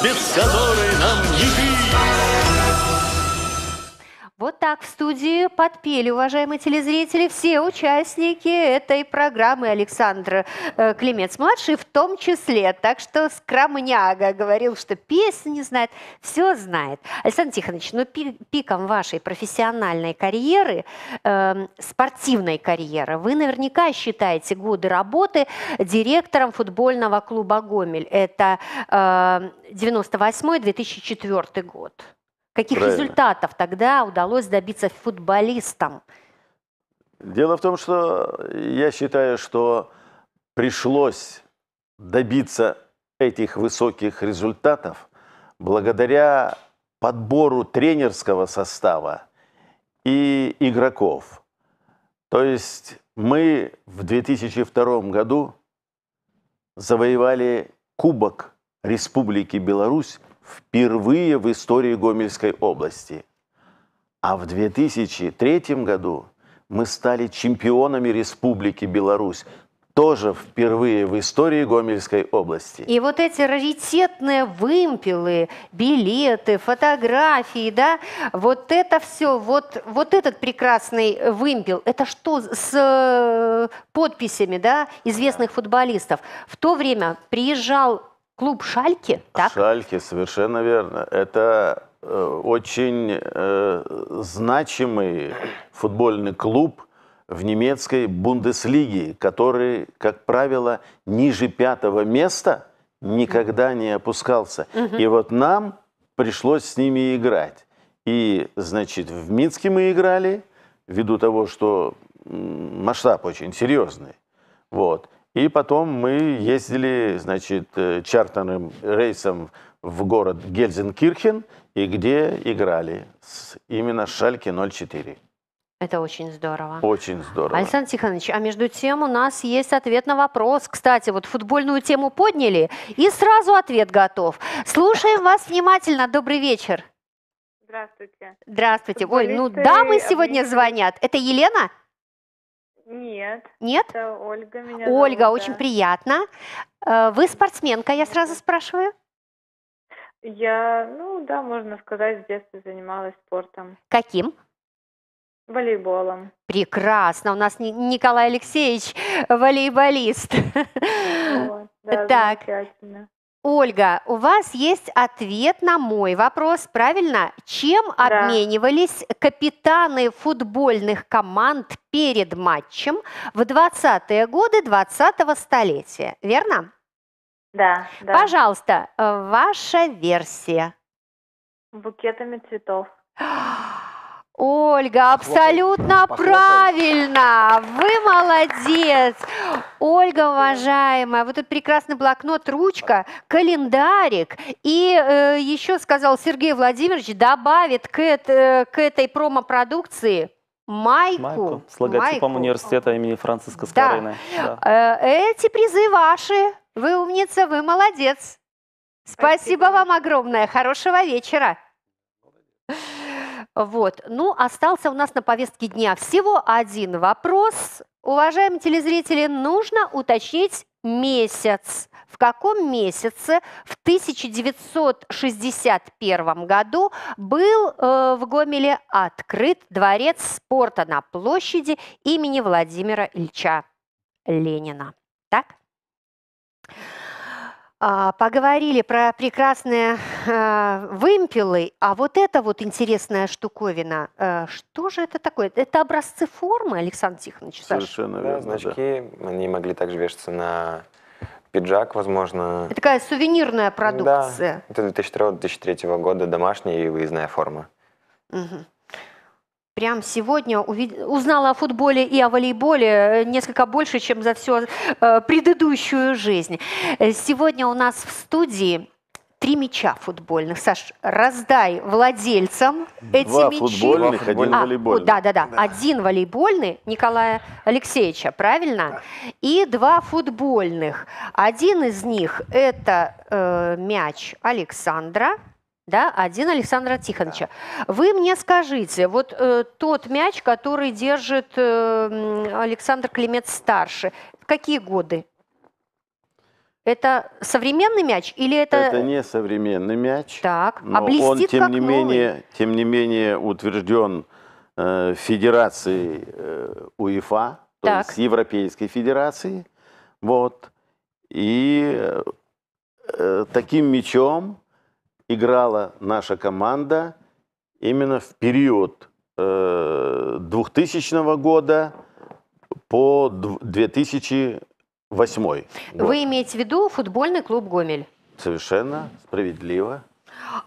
без которой Итак, в студии подпели, уважаемые телезрители, все участники этой программы Александр э, Климец-младший в том числе. Так что скромняга говорил, что песни не знает, все знает. Александр Тихонович, ну пиком вашей профессиональной карьеры, э, спортивной карьеры, вы наверняка считаете годы работы директором футбольного клуба «Гомель». Это э, 98-2004 год. Каких Правильно. результатов тогда удалось добиться футболистам? Дело в том, что я считаю, что пришлось добиться этих высоких результатов благодаря подбору тренерского состава и игроков. То есть мы в 2002 году завоевали Кубок Республики Беларусь впервые в истории Гомельской области. А в 2003 году мы стали чемпионами Республики Беларусь, тоже впервые в истории Гомельской области. И вот эти раритетные вымпелы, билеты, фотографии, да, вот это все, вот, вот этот прекрасный вымпел, это что с э, подписями, да, известных футболистов? В то время приезжал Клуб Шальки, так? Шальки, совершенно верно. Это э, очень э, значимый футбольный клуб в немецкой Бундеслиге, который, как правило, ниже пятого места никогда не опускался. Угу. И вот нам пришлось с ними играть. И, значит, в Минске мы играли, ввиду того, что масштаб очень серьезный. Вот. И потом мы ездили, значит, э, чартерным рейсом в город Гельзенкирхен, и где играли с именно Шальки 04. Это очень здорово. Очень здорово. Александр Тихонович, а между тем у нас есть ответ на вопрос. Кстати, вот футбольную тему подняли, и сразу ответ готов. Слушаем вас внимательно. Добрый вечер. Здравствуйте. Здравствуйте. Ой, ну дамы сегодня звонят. Это Елена? Нет. Нет? Это Ольга меня Ольга, зовут, очень приятно. Э, вы спортсменка, я сразу спрашиваю? Я, ну да, можно сказать, с детства занималась спортом. Каким? Волейболом. Прекрасно. У нас Николай Алексеевич э, волейболист. Вот, да, так. Ольга, у вас есть ответ на мой вопрос, правильно? Чем да. обменивались капитаны футбольных команд перед матчем в 20-е годы 20-го столетия, верно? Да, да. Пожалуйста, э, ваша версия. Букетами цветов. Ольга, абсолютно Похлопаем. правильно. Вы молодец. Ольга, уважаемая, вот этот прекрасный блокнот, ручка, календарик. И э, еще сказал Сергей Владимирович, добавит к, э, к этой промо-продукции майку. майку с логотипом майку. университета имени Франциска Скорины. Да. Да. Э, эти призы ваши. Вы умница, вы молодец. Спасибо, Спасибо вам огромное. Хорошего вечера. Вот. Ну, остался у нас на повестке дня всего один вопрос. Уважаемые телезрители, нужно уточнить месяц. В каком месяце в 1961 году был э, в Гомеле открыт дворец спорта на площади имени Владимира Ильича Ленина? Так? А, поговорили про прекрасные а, вымпелы, а вот эта вот интересная штуковина, э, что же это такое? Это образцы формы, Александр Тихонович? Совершенно верно, да, значки, да. они могли также вешаться на пиджак, возможно. Это такая сувенирная продукция. Да, это 2002-2003 года домашняя и выездная форма. Угу прям сегодня узнала о футболе и о волейболе э, несколько больше, чем за всю э, предыдущую жизнь. Э, сегодня у нас в студии три мяча футбольных. Саш, раздай владельцам эти Два мячи. Футбольных, Два футбольных, один волейбольный. А, да, да, да, да. Один волейбольный Николая Алексеевича, правильно? И два футбольных. Один из них – это э, мяч Александра – да, один Александра Тихоновича. Да. Вы мне скажите, вот э, тот мяч, который держит э, Александр Климец старше, какие годы? Это современный мяч или это... Это не современный мяч. Так, а но а блестит он, тем как не новый. менее, тем не менее, утвержден э, Федерацией э, УЕФА, то так. есть Европейской Федерацией. Вот. И э, таким мячом играла наша команда именно в период 2000 э, года по 2008 год. Вы имеете в виду футбольный клуб «Гомель»? Совершенно справедливо.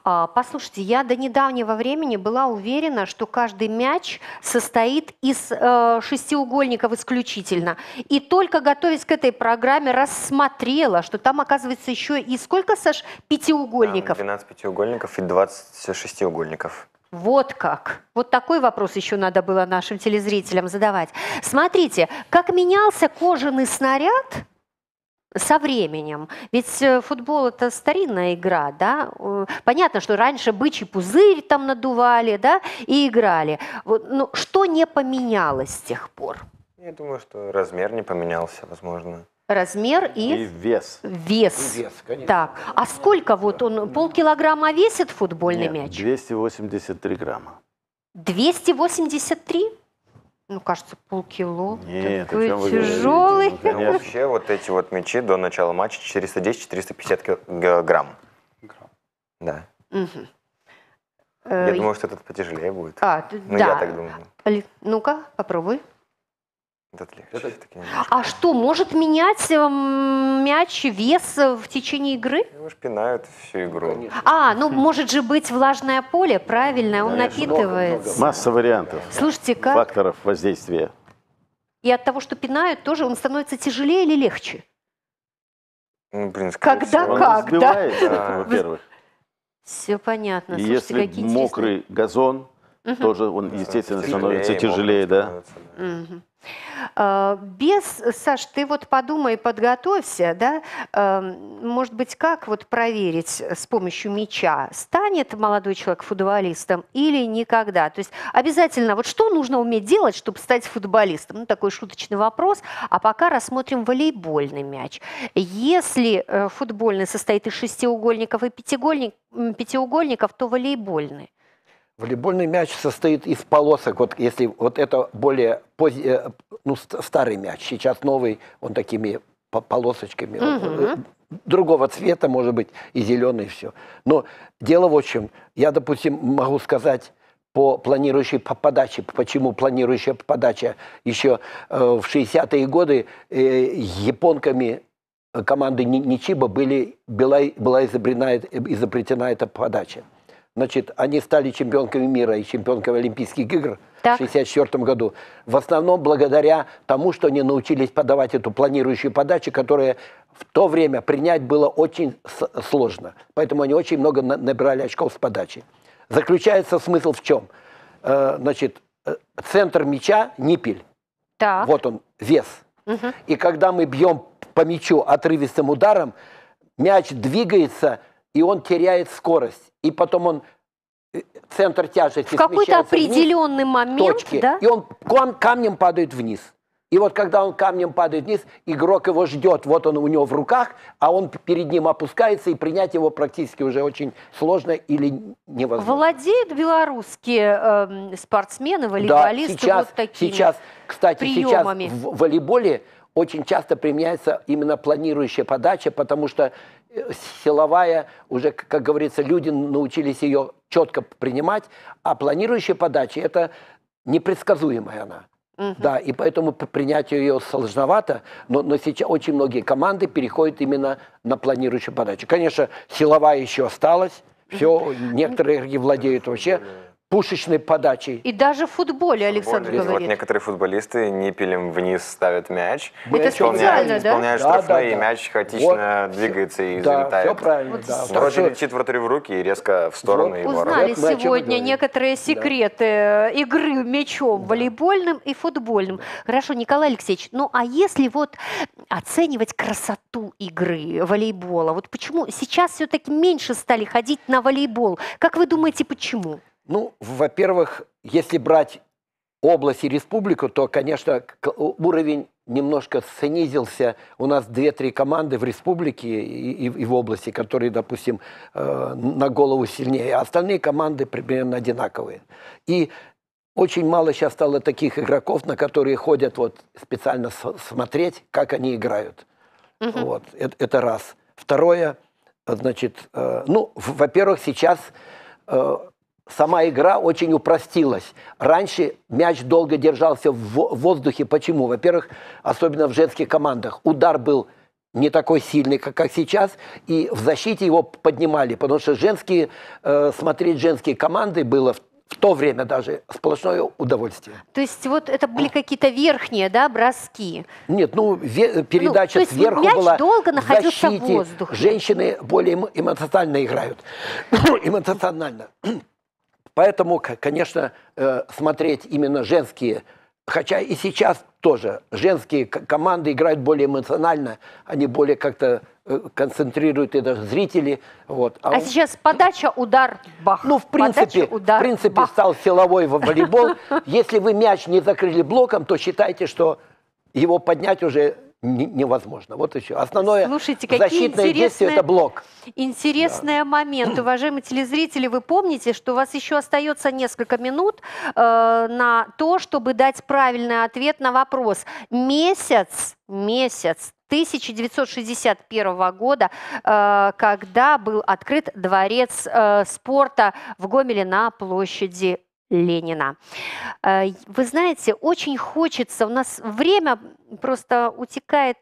А, послушайте, я до недавнего времени была уверена, что каждый мяч состоит из э, шестиугольников исключительно. И только готовясь к этой программе, рассмотрела, что там оказывается еще и сколько, Саш, пятиугольников? 12 пятиугольников и 20 шестиугольников. Вот как. Вот такой вопрос еще надо было нашим телезрителям задавать. Смотрите, как менялся кожаный снаряд со временем. Ведь э, футбол это старинная игра, да. Э, понятно, что раньше бычий пузырь там надували, да, и играли. Вот, ну, что не поменялось с тех пор? Я думаю, что размер не поменялся, возможно. Размер и... И вес. Вес. И вес, конечно. Так, а сколько вот он, полкилограмма весит футбольный Нет, мяч? 283 грамма. 283? ну, кажется, полкило. Нет, Такой тяжелый. Говорите, вообще вот эти вот мячи до начала матча 410-450 грамм. Грамм. Да. Угу. Я э, думаю, что этот потяжелее будет. А, ну, да. я так думаю. Ну-ка, попробуй. Этот легче, Это... а что, может менять эм, мяч вес э, в течение игры? Его ну, же пинают всю игру. Конечно. А, ну может же быть влажное поле, правильно, он Конечно, напитывается. Много, много. Масса вариантов. Слушайте, как... Факторов воздействия. И от того, что пинают, тоже он становится тяжелее или легче? Ну, блин, Когда всего. как, он да? во-первых. Все понятно. И если какие мокрый интересные... газон, угу. тоже он, естественно, становится тяжелее, тяжелее да? Становится, да. Угу. Э, без, Саш, ты вот подумай, подготовься, да, э, может быть, как вот проверить с помощью мяча, станет молодой человек футболистом или никогда? То есть обязательно, вот что нужно уметь делать, чтобы стать футболистом? Ну, такой шуточный вопрос, а пока рассмотрим волейбольный мяч. Если э, футбольный состоит из шестиугольников и пятиугольников, то волейбольный Волейбольный мяч состоит из полосок. Вот если вот это более поздний, э, ну, старый мяч, сейчас новый, он такими полосочками угу. другого цвета, может быть, и зеленый, и все. Но дело в общем, я, допустим, могу сказать по планирующей подаче, почему планирующая подача еще в 60-е годы японками команды Ничиба были, была, была изобретена, изобретена эта подача. Значит, они стали чемпионками мира и чемпионками Олимпийских игр так. в 1964 году. В основном благодаря тому, что они научились подавать эту планирующую подачу, которая в то время принять было очень сложно. Поэтому они очень много набирали очков с подачи. Заключается смысл в чем? Э, значит, э, центр мяча – ниппель. Так. Вот он, вес. Угу. И когда мы бьем по мячу отрывистым ударом, мяч двигается – и он теряет скорость. И потом он э, центр тяжести в какой-то определенный вниз, момент, точки, да? и он камнем падает вниз. И вот когда он камнем падает вниз, игрок его ждет. Вот он у него в руках, а он перед ним опускается, и принять его практически уже очень сложно или невозможно. Владеют белорусские э, спортсмены, волейболисты да, сейчас, вот такими сейчас, кстати, приемами. сейчас в волейболе очень часто применяется именно планирующая подача, потому что силовая, уже, как говорится, люди научились ее четко принимать, а планирующая подача – это непредсказуемая она. Угу. Да, и поэтому принять ее сложновато, но, но сейчас очень многие команды переходят именно на планирующую подачу. Конечно, силовая еще осталась, все, некоторые владеют вообще, пушечной подачей. И даже в футболе, Александр Футболе. говорит. Вот некоторые футболисты ниппелем вниз ставят мяч. Это специально, да? Исполняют да, да, да. и мяч хаотично вот. двигается и да, залетает. все правильно. Вот. Да. Вроде летит вратарь в руки и резко в сторону вот. и Узнали ворот. сегодня некоторые секреты да. Э, игры мячом волейбольным и футбольным. Хорошо, Николай Алексеевич, ну а если вот оценивать красоту игры волейбола, вот почему сейчас все-таки меньше стали ходить на волейбол? Как вы думаете, почему? Ну, во-первых, если брать область и республику, то, конечно, уровень немножко снизился. У нас 2-3 команды в республике и, и, и в области, которые, допустим, э, на голову сильнее. А остальные команды примерно одинаковые. И очень мало сейчас стало таких игроков, на которые ходят вот специально смотреть, как они играют. Угу. Вот, это, это раз. Второе, значит, э, ну, во-первых, сейчас... Э, сама игра очень упростилась. Раньше мяч долго держался в воздухе. Почему? Во-первых, особенно в женских командах, удар был не такой сильный, как, как сейчас, и в защите его поднимали, потому что женские, э, смотреть женские команды было в в то время даже сплошное удовольствие. То есть вот это были какие-то верхние, да, броски? Нет, ну, ну передача ну, то есть сверху мяч была. долго находился защите. в воздухе. Женщины более эмоционально играют, эмоционально. Поэтому, конечно, э, смотреть именно женские, хотя и сейчас тоже женские команды играют более эмоционально, они более как-то э, концентрируют это зрители. Вот. А, а он... сейчас подача, удар, бах. Ну, в принципе, подача, удар, в принципе бах. стал силовой в волейбол. Если вы мяч не закрыли блоком, то считайте, что его поднять уже невозможно. Вот еще. Основное Слушайте, защитное действие – это блок. Интересный да. момент. Уважаемые телезрители, вы помните, что у вас еще остается несколько минут э, на то, чтобы дать правильный ответ на вопрос. Месяц, месяц 1961 года, э, когда был открыт дворец э, спорта в Гомеле на площади Ленина. Э, вы знаете, очень хочется, у нас время просто утекает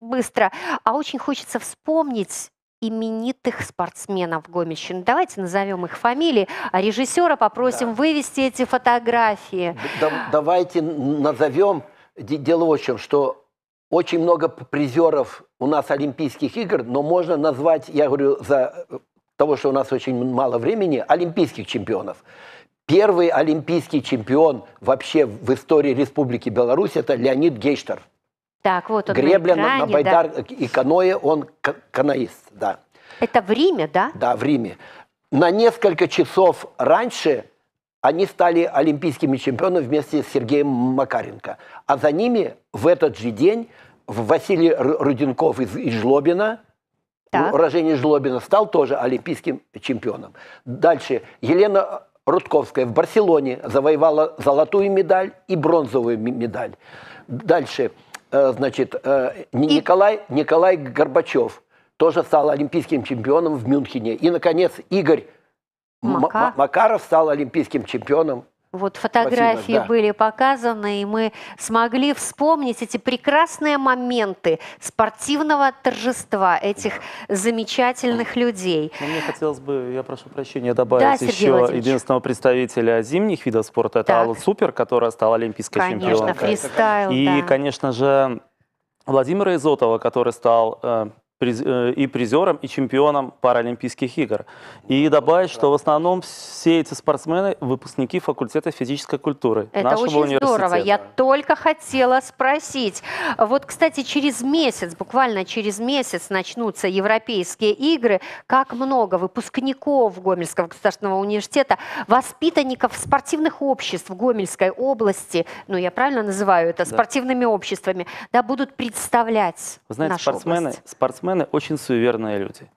быстро, а очень хочется вспомнить именитых спортсменов Гомельщины. Давайте назовем их фамилии, а режиссера попросим да. вывести эти фотографии. Да, давайте назовем, дело в чем, что очень много призеров у нас Олимпийских игр, но можно назвать, я говорю, за э, того, что у нас очень мало времени, олимпийских чемпионов. Первый олимпийский чемпион вообще в истории Республики Беларусь – это Леонид Гейштер. Так, вот он Гребля на, экране, на байдар да. и каноэ, он каноист, да. Это в Риме, да? Да, в Риме. На несколько часов раньше они стали олимпийскими чемпионами вместе с Сергеем Макаренко. А за ними в этот же день Василий Руденков из, из Жлобина, уроженец ну, Жлобина, стал тоже олимпийским чемпионом. Дальше Елена Рудковская в Барселоне завоевала золотую медаль и бронзовую медаль. Дальше, э, значит, э, Николай, Николай Горбачев тоже стал олимпийским чемпионом в Мюнхене. И, наконец, Игорь Макар. Макаров стал олимпийским чемпионом вот фотографии Спасибо, да. были показаны, и мы смогли вспомнить эти прекрасные моменты спортивного торжества этих замечательных людей. Но ну, мне хотелось бы, я прошу прощения, добавить да, еще единственного представителя зимних видов спорта, это так. Алла Супер, которая стала олимпийской конечно, чемпионкой. Фристайл, и, да. конечно же, Владимира Изотова, который стал э, Э, и призером, и чемпионом Паралимпийских игр. И добавить, что в основном все эти спортсмены – выпускники факультета физической культуры Это нашего очень здорово. Я только хотела спросить. Вот, кстати, через месяц, буквально через месяц начнутся Европейские игры. Как много выпускников Гомельского государственного университета, воспитанников спортивных обществ Гомельской области, ну, я правильно называю это, да. спортивными обществами, да, будут представлять Вы знаете, нашу спортсмены, область. спортсмены спортсмены очень суеверные люди.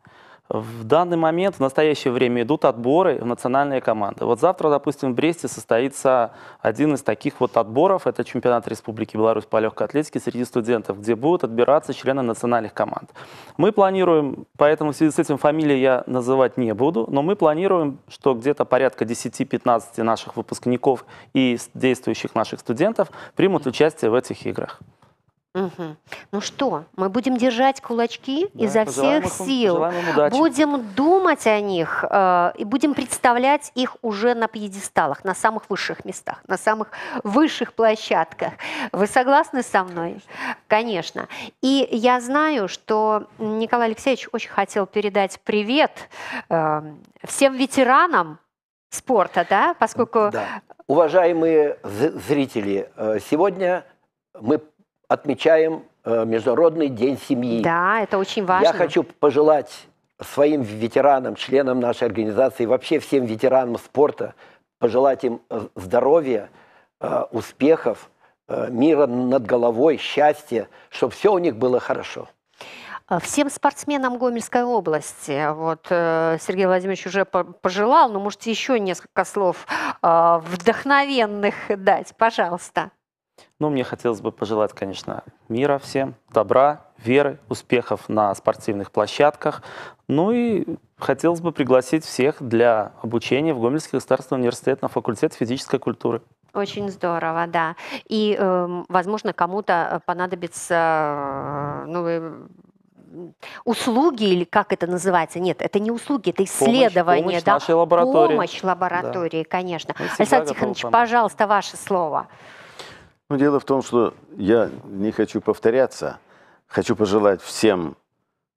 В данный момент, в настоящее время идут отборы в национальные команды. Вот завтра, допустим, в Бресте состоится один из таких вот отборов. Это чемпионат Республики Беларусь по легкой атлетике среди студентов, где будут отбираться члены национальных команд. Мы планируем, поэтому в связи с этим фамилии я называть не буду, но мы планируем, что где-то порядка 10-15 наших выпускников и действующих наших студентов примут участие в этих играх. Угу. Ну что, мы будем держать кулачки да, изо всех их, сил, будем думать о них э, и будем представлять их уже на пьедесталах, на самых высших местах, на самых высших площадках. Вы согласны со мной? Конечно. И я знаю, что Николай Алексеевич очень хотел передать привет э, всем ветеранам спорта, да, поскольку... Да. Уважаемые зрители, э, сегодня мы отмечаем э, Международный день семьи. Да, это очень важно. Я хочу пожелать своим ветеранам, членам нашей организации, вообще всем ветеранам спорта, пожелать им э, здоровья, э, успехов, мира над головой, счастья, чтобы все у них было хорошо. Всем спортсменам Гомельской области, вот Сергей Владимирович уже пожелал, но можете еще несколько слов вдохновенных дать, пожалуйста. Ну, мне хотелось бы пожелать, конечно, мира всем, добра, веры, успехов на спортивных площадках. Ну и хотелось бы пригласить всех для обучения в Гомельский государственный университет на факультет физической культуры. Очень здорово, да. И, э, возможно, кому-то э, понадобится, э, ну, э, услуги или как это называется? Нет, это не услуги, это исследование, помощь, помощь да, нашей лаборатории. помощь лаборатории, да. конечно. Александр Тихонович, помочь. пожалуйста, ваше слово. Ну, дело в том, что я не хочу повторяться. Хочу пожелать всем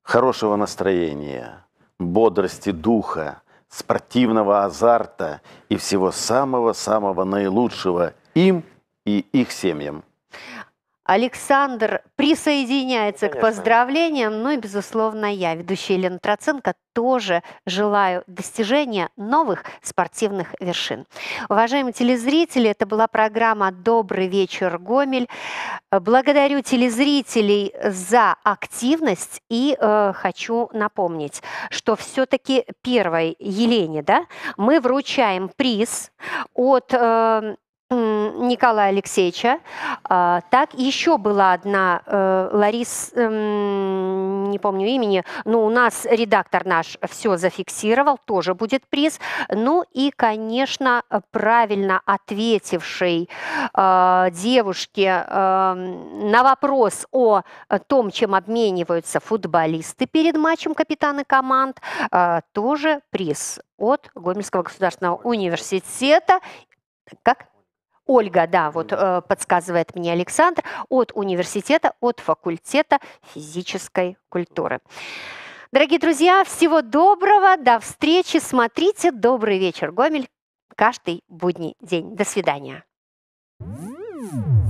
хорошего настроения, бодрости духа, спортивного азарта и всего самого-самого наилучшего им и их семьям. Александр присоединяется Конечно. к поздравлениям. Ну и, безусловно, я, ведущая Елена Троценко, тоже желаю достижения новых спортивных вершин. Уважаемые телезрители, это была программа «Добрый вечер, Гомель». Благодарю телезрителей за активность и э, хочу напомнить, что все-таки первой Елене да, мы вручаем приз от... Э, Николая Алексеевича. А, так еще была одна э, Ларис, не помню имени, но у нас редактор наш все зафиксировал, тоже будет приз. Ну и, конечно, правильно ответившей а, девушке а, на вопрос о том, чем обмениваются футболисты перед матчем капитаны команд, тоже приз от Гомельского государственного университета. Как? Ольга, да, вот э, подсказывает мне Александр, от университета, от факультета физической культуры. Дорогие друзья, всего доброго, до встречи, смотрите «Добрый вечер, Гомель» каждый будний день. До свидания. Mm-hmm.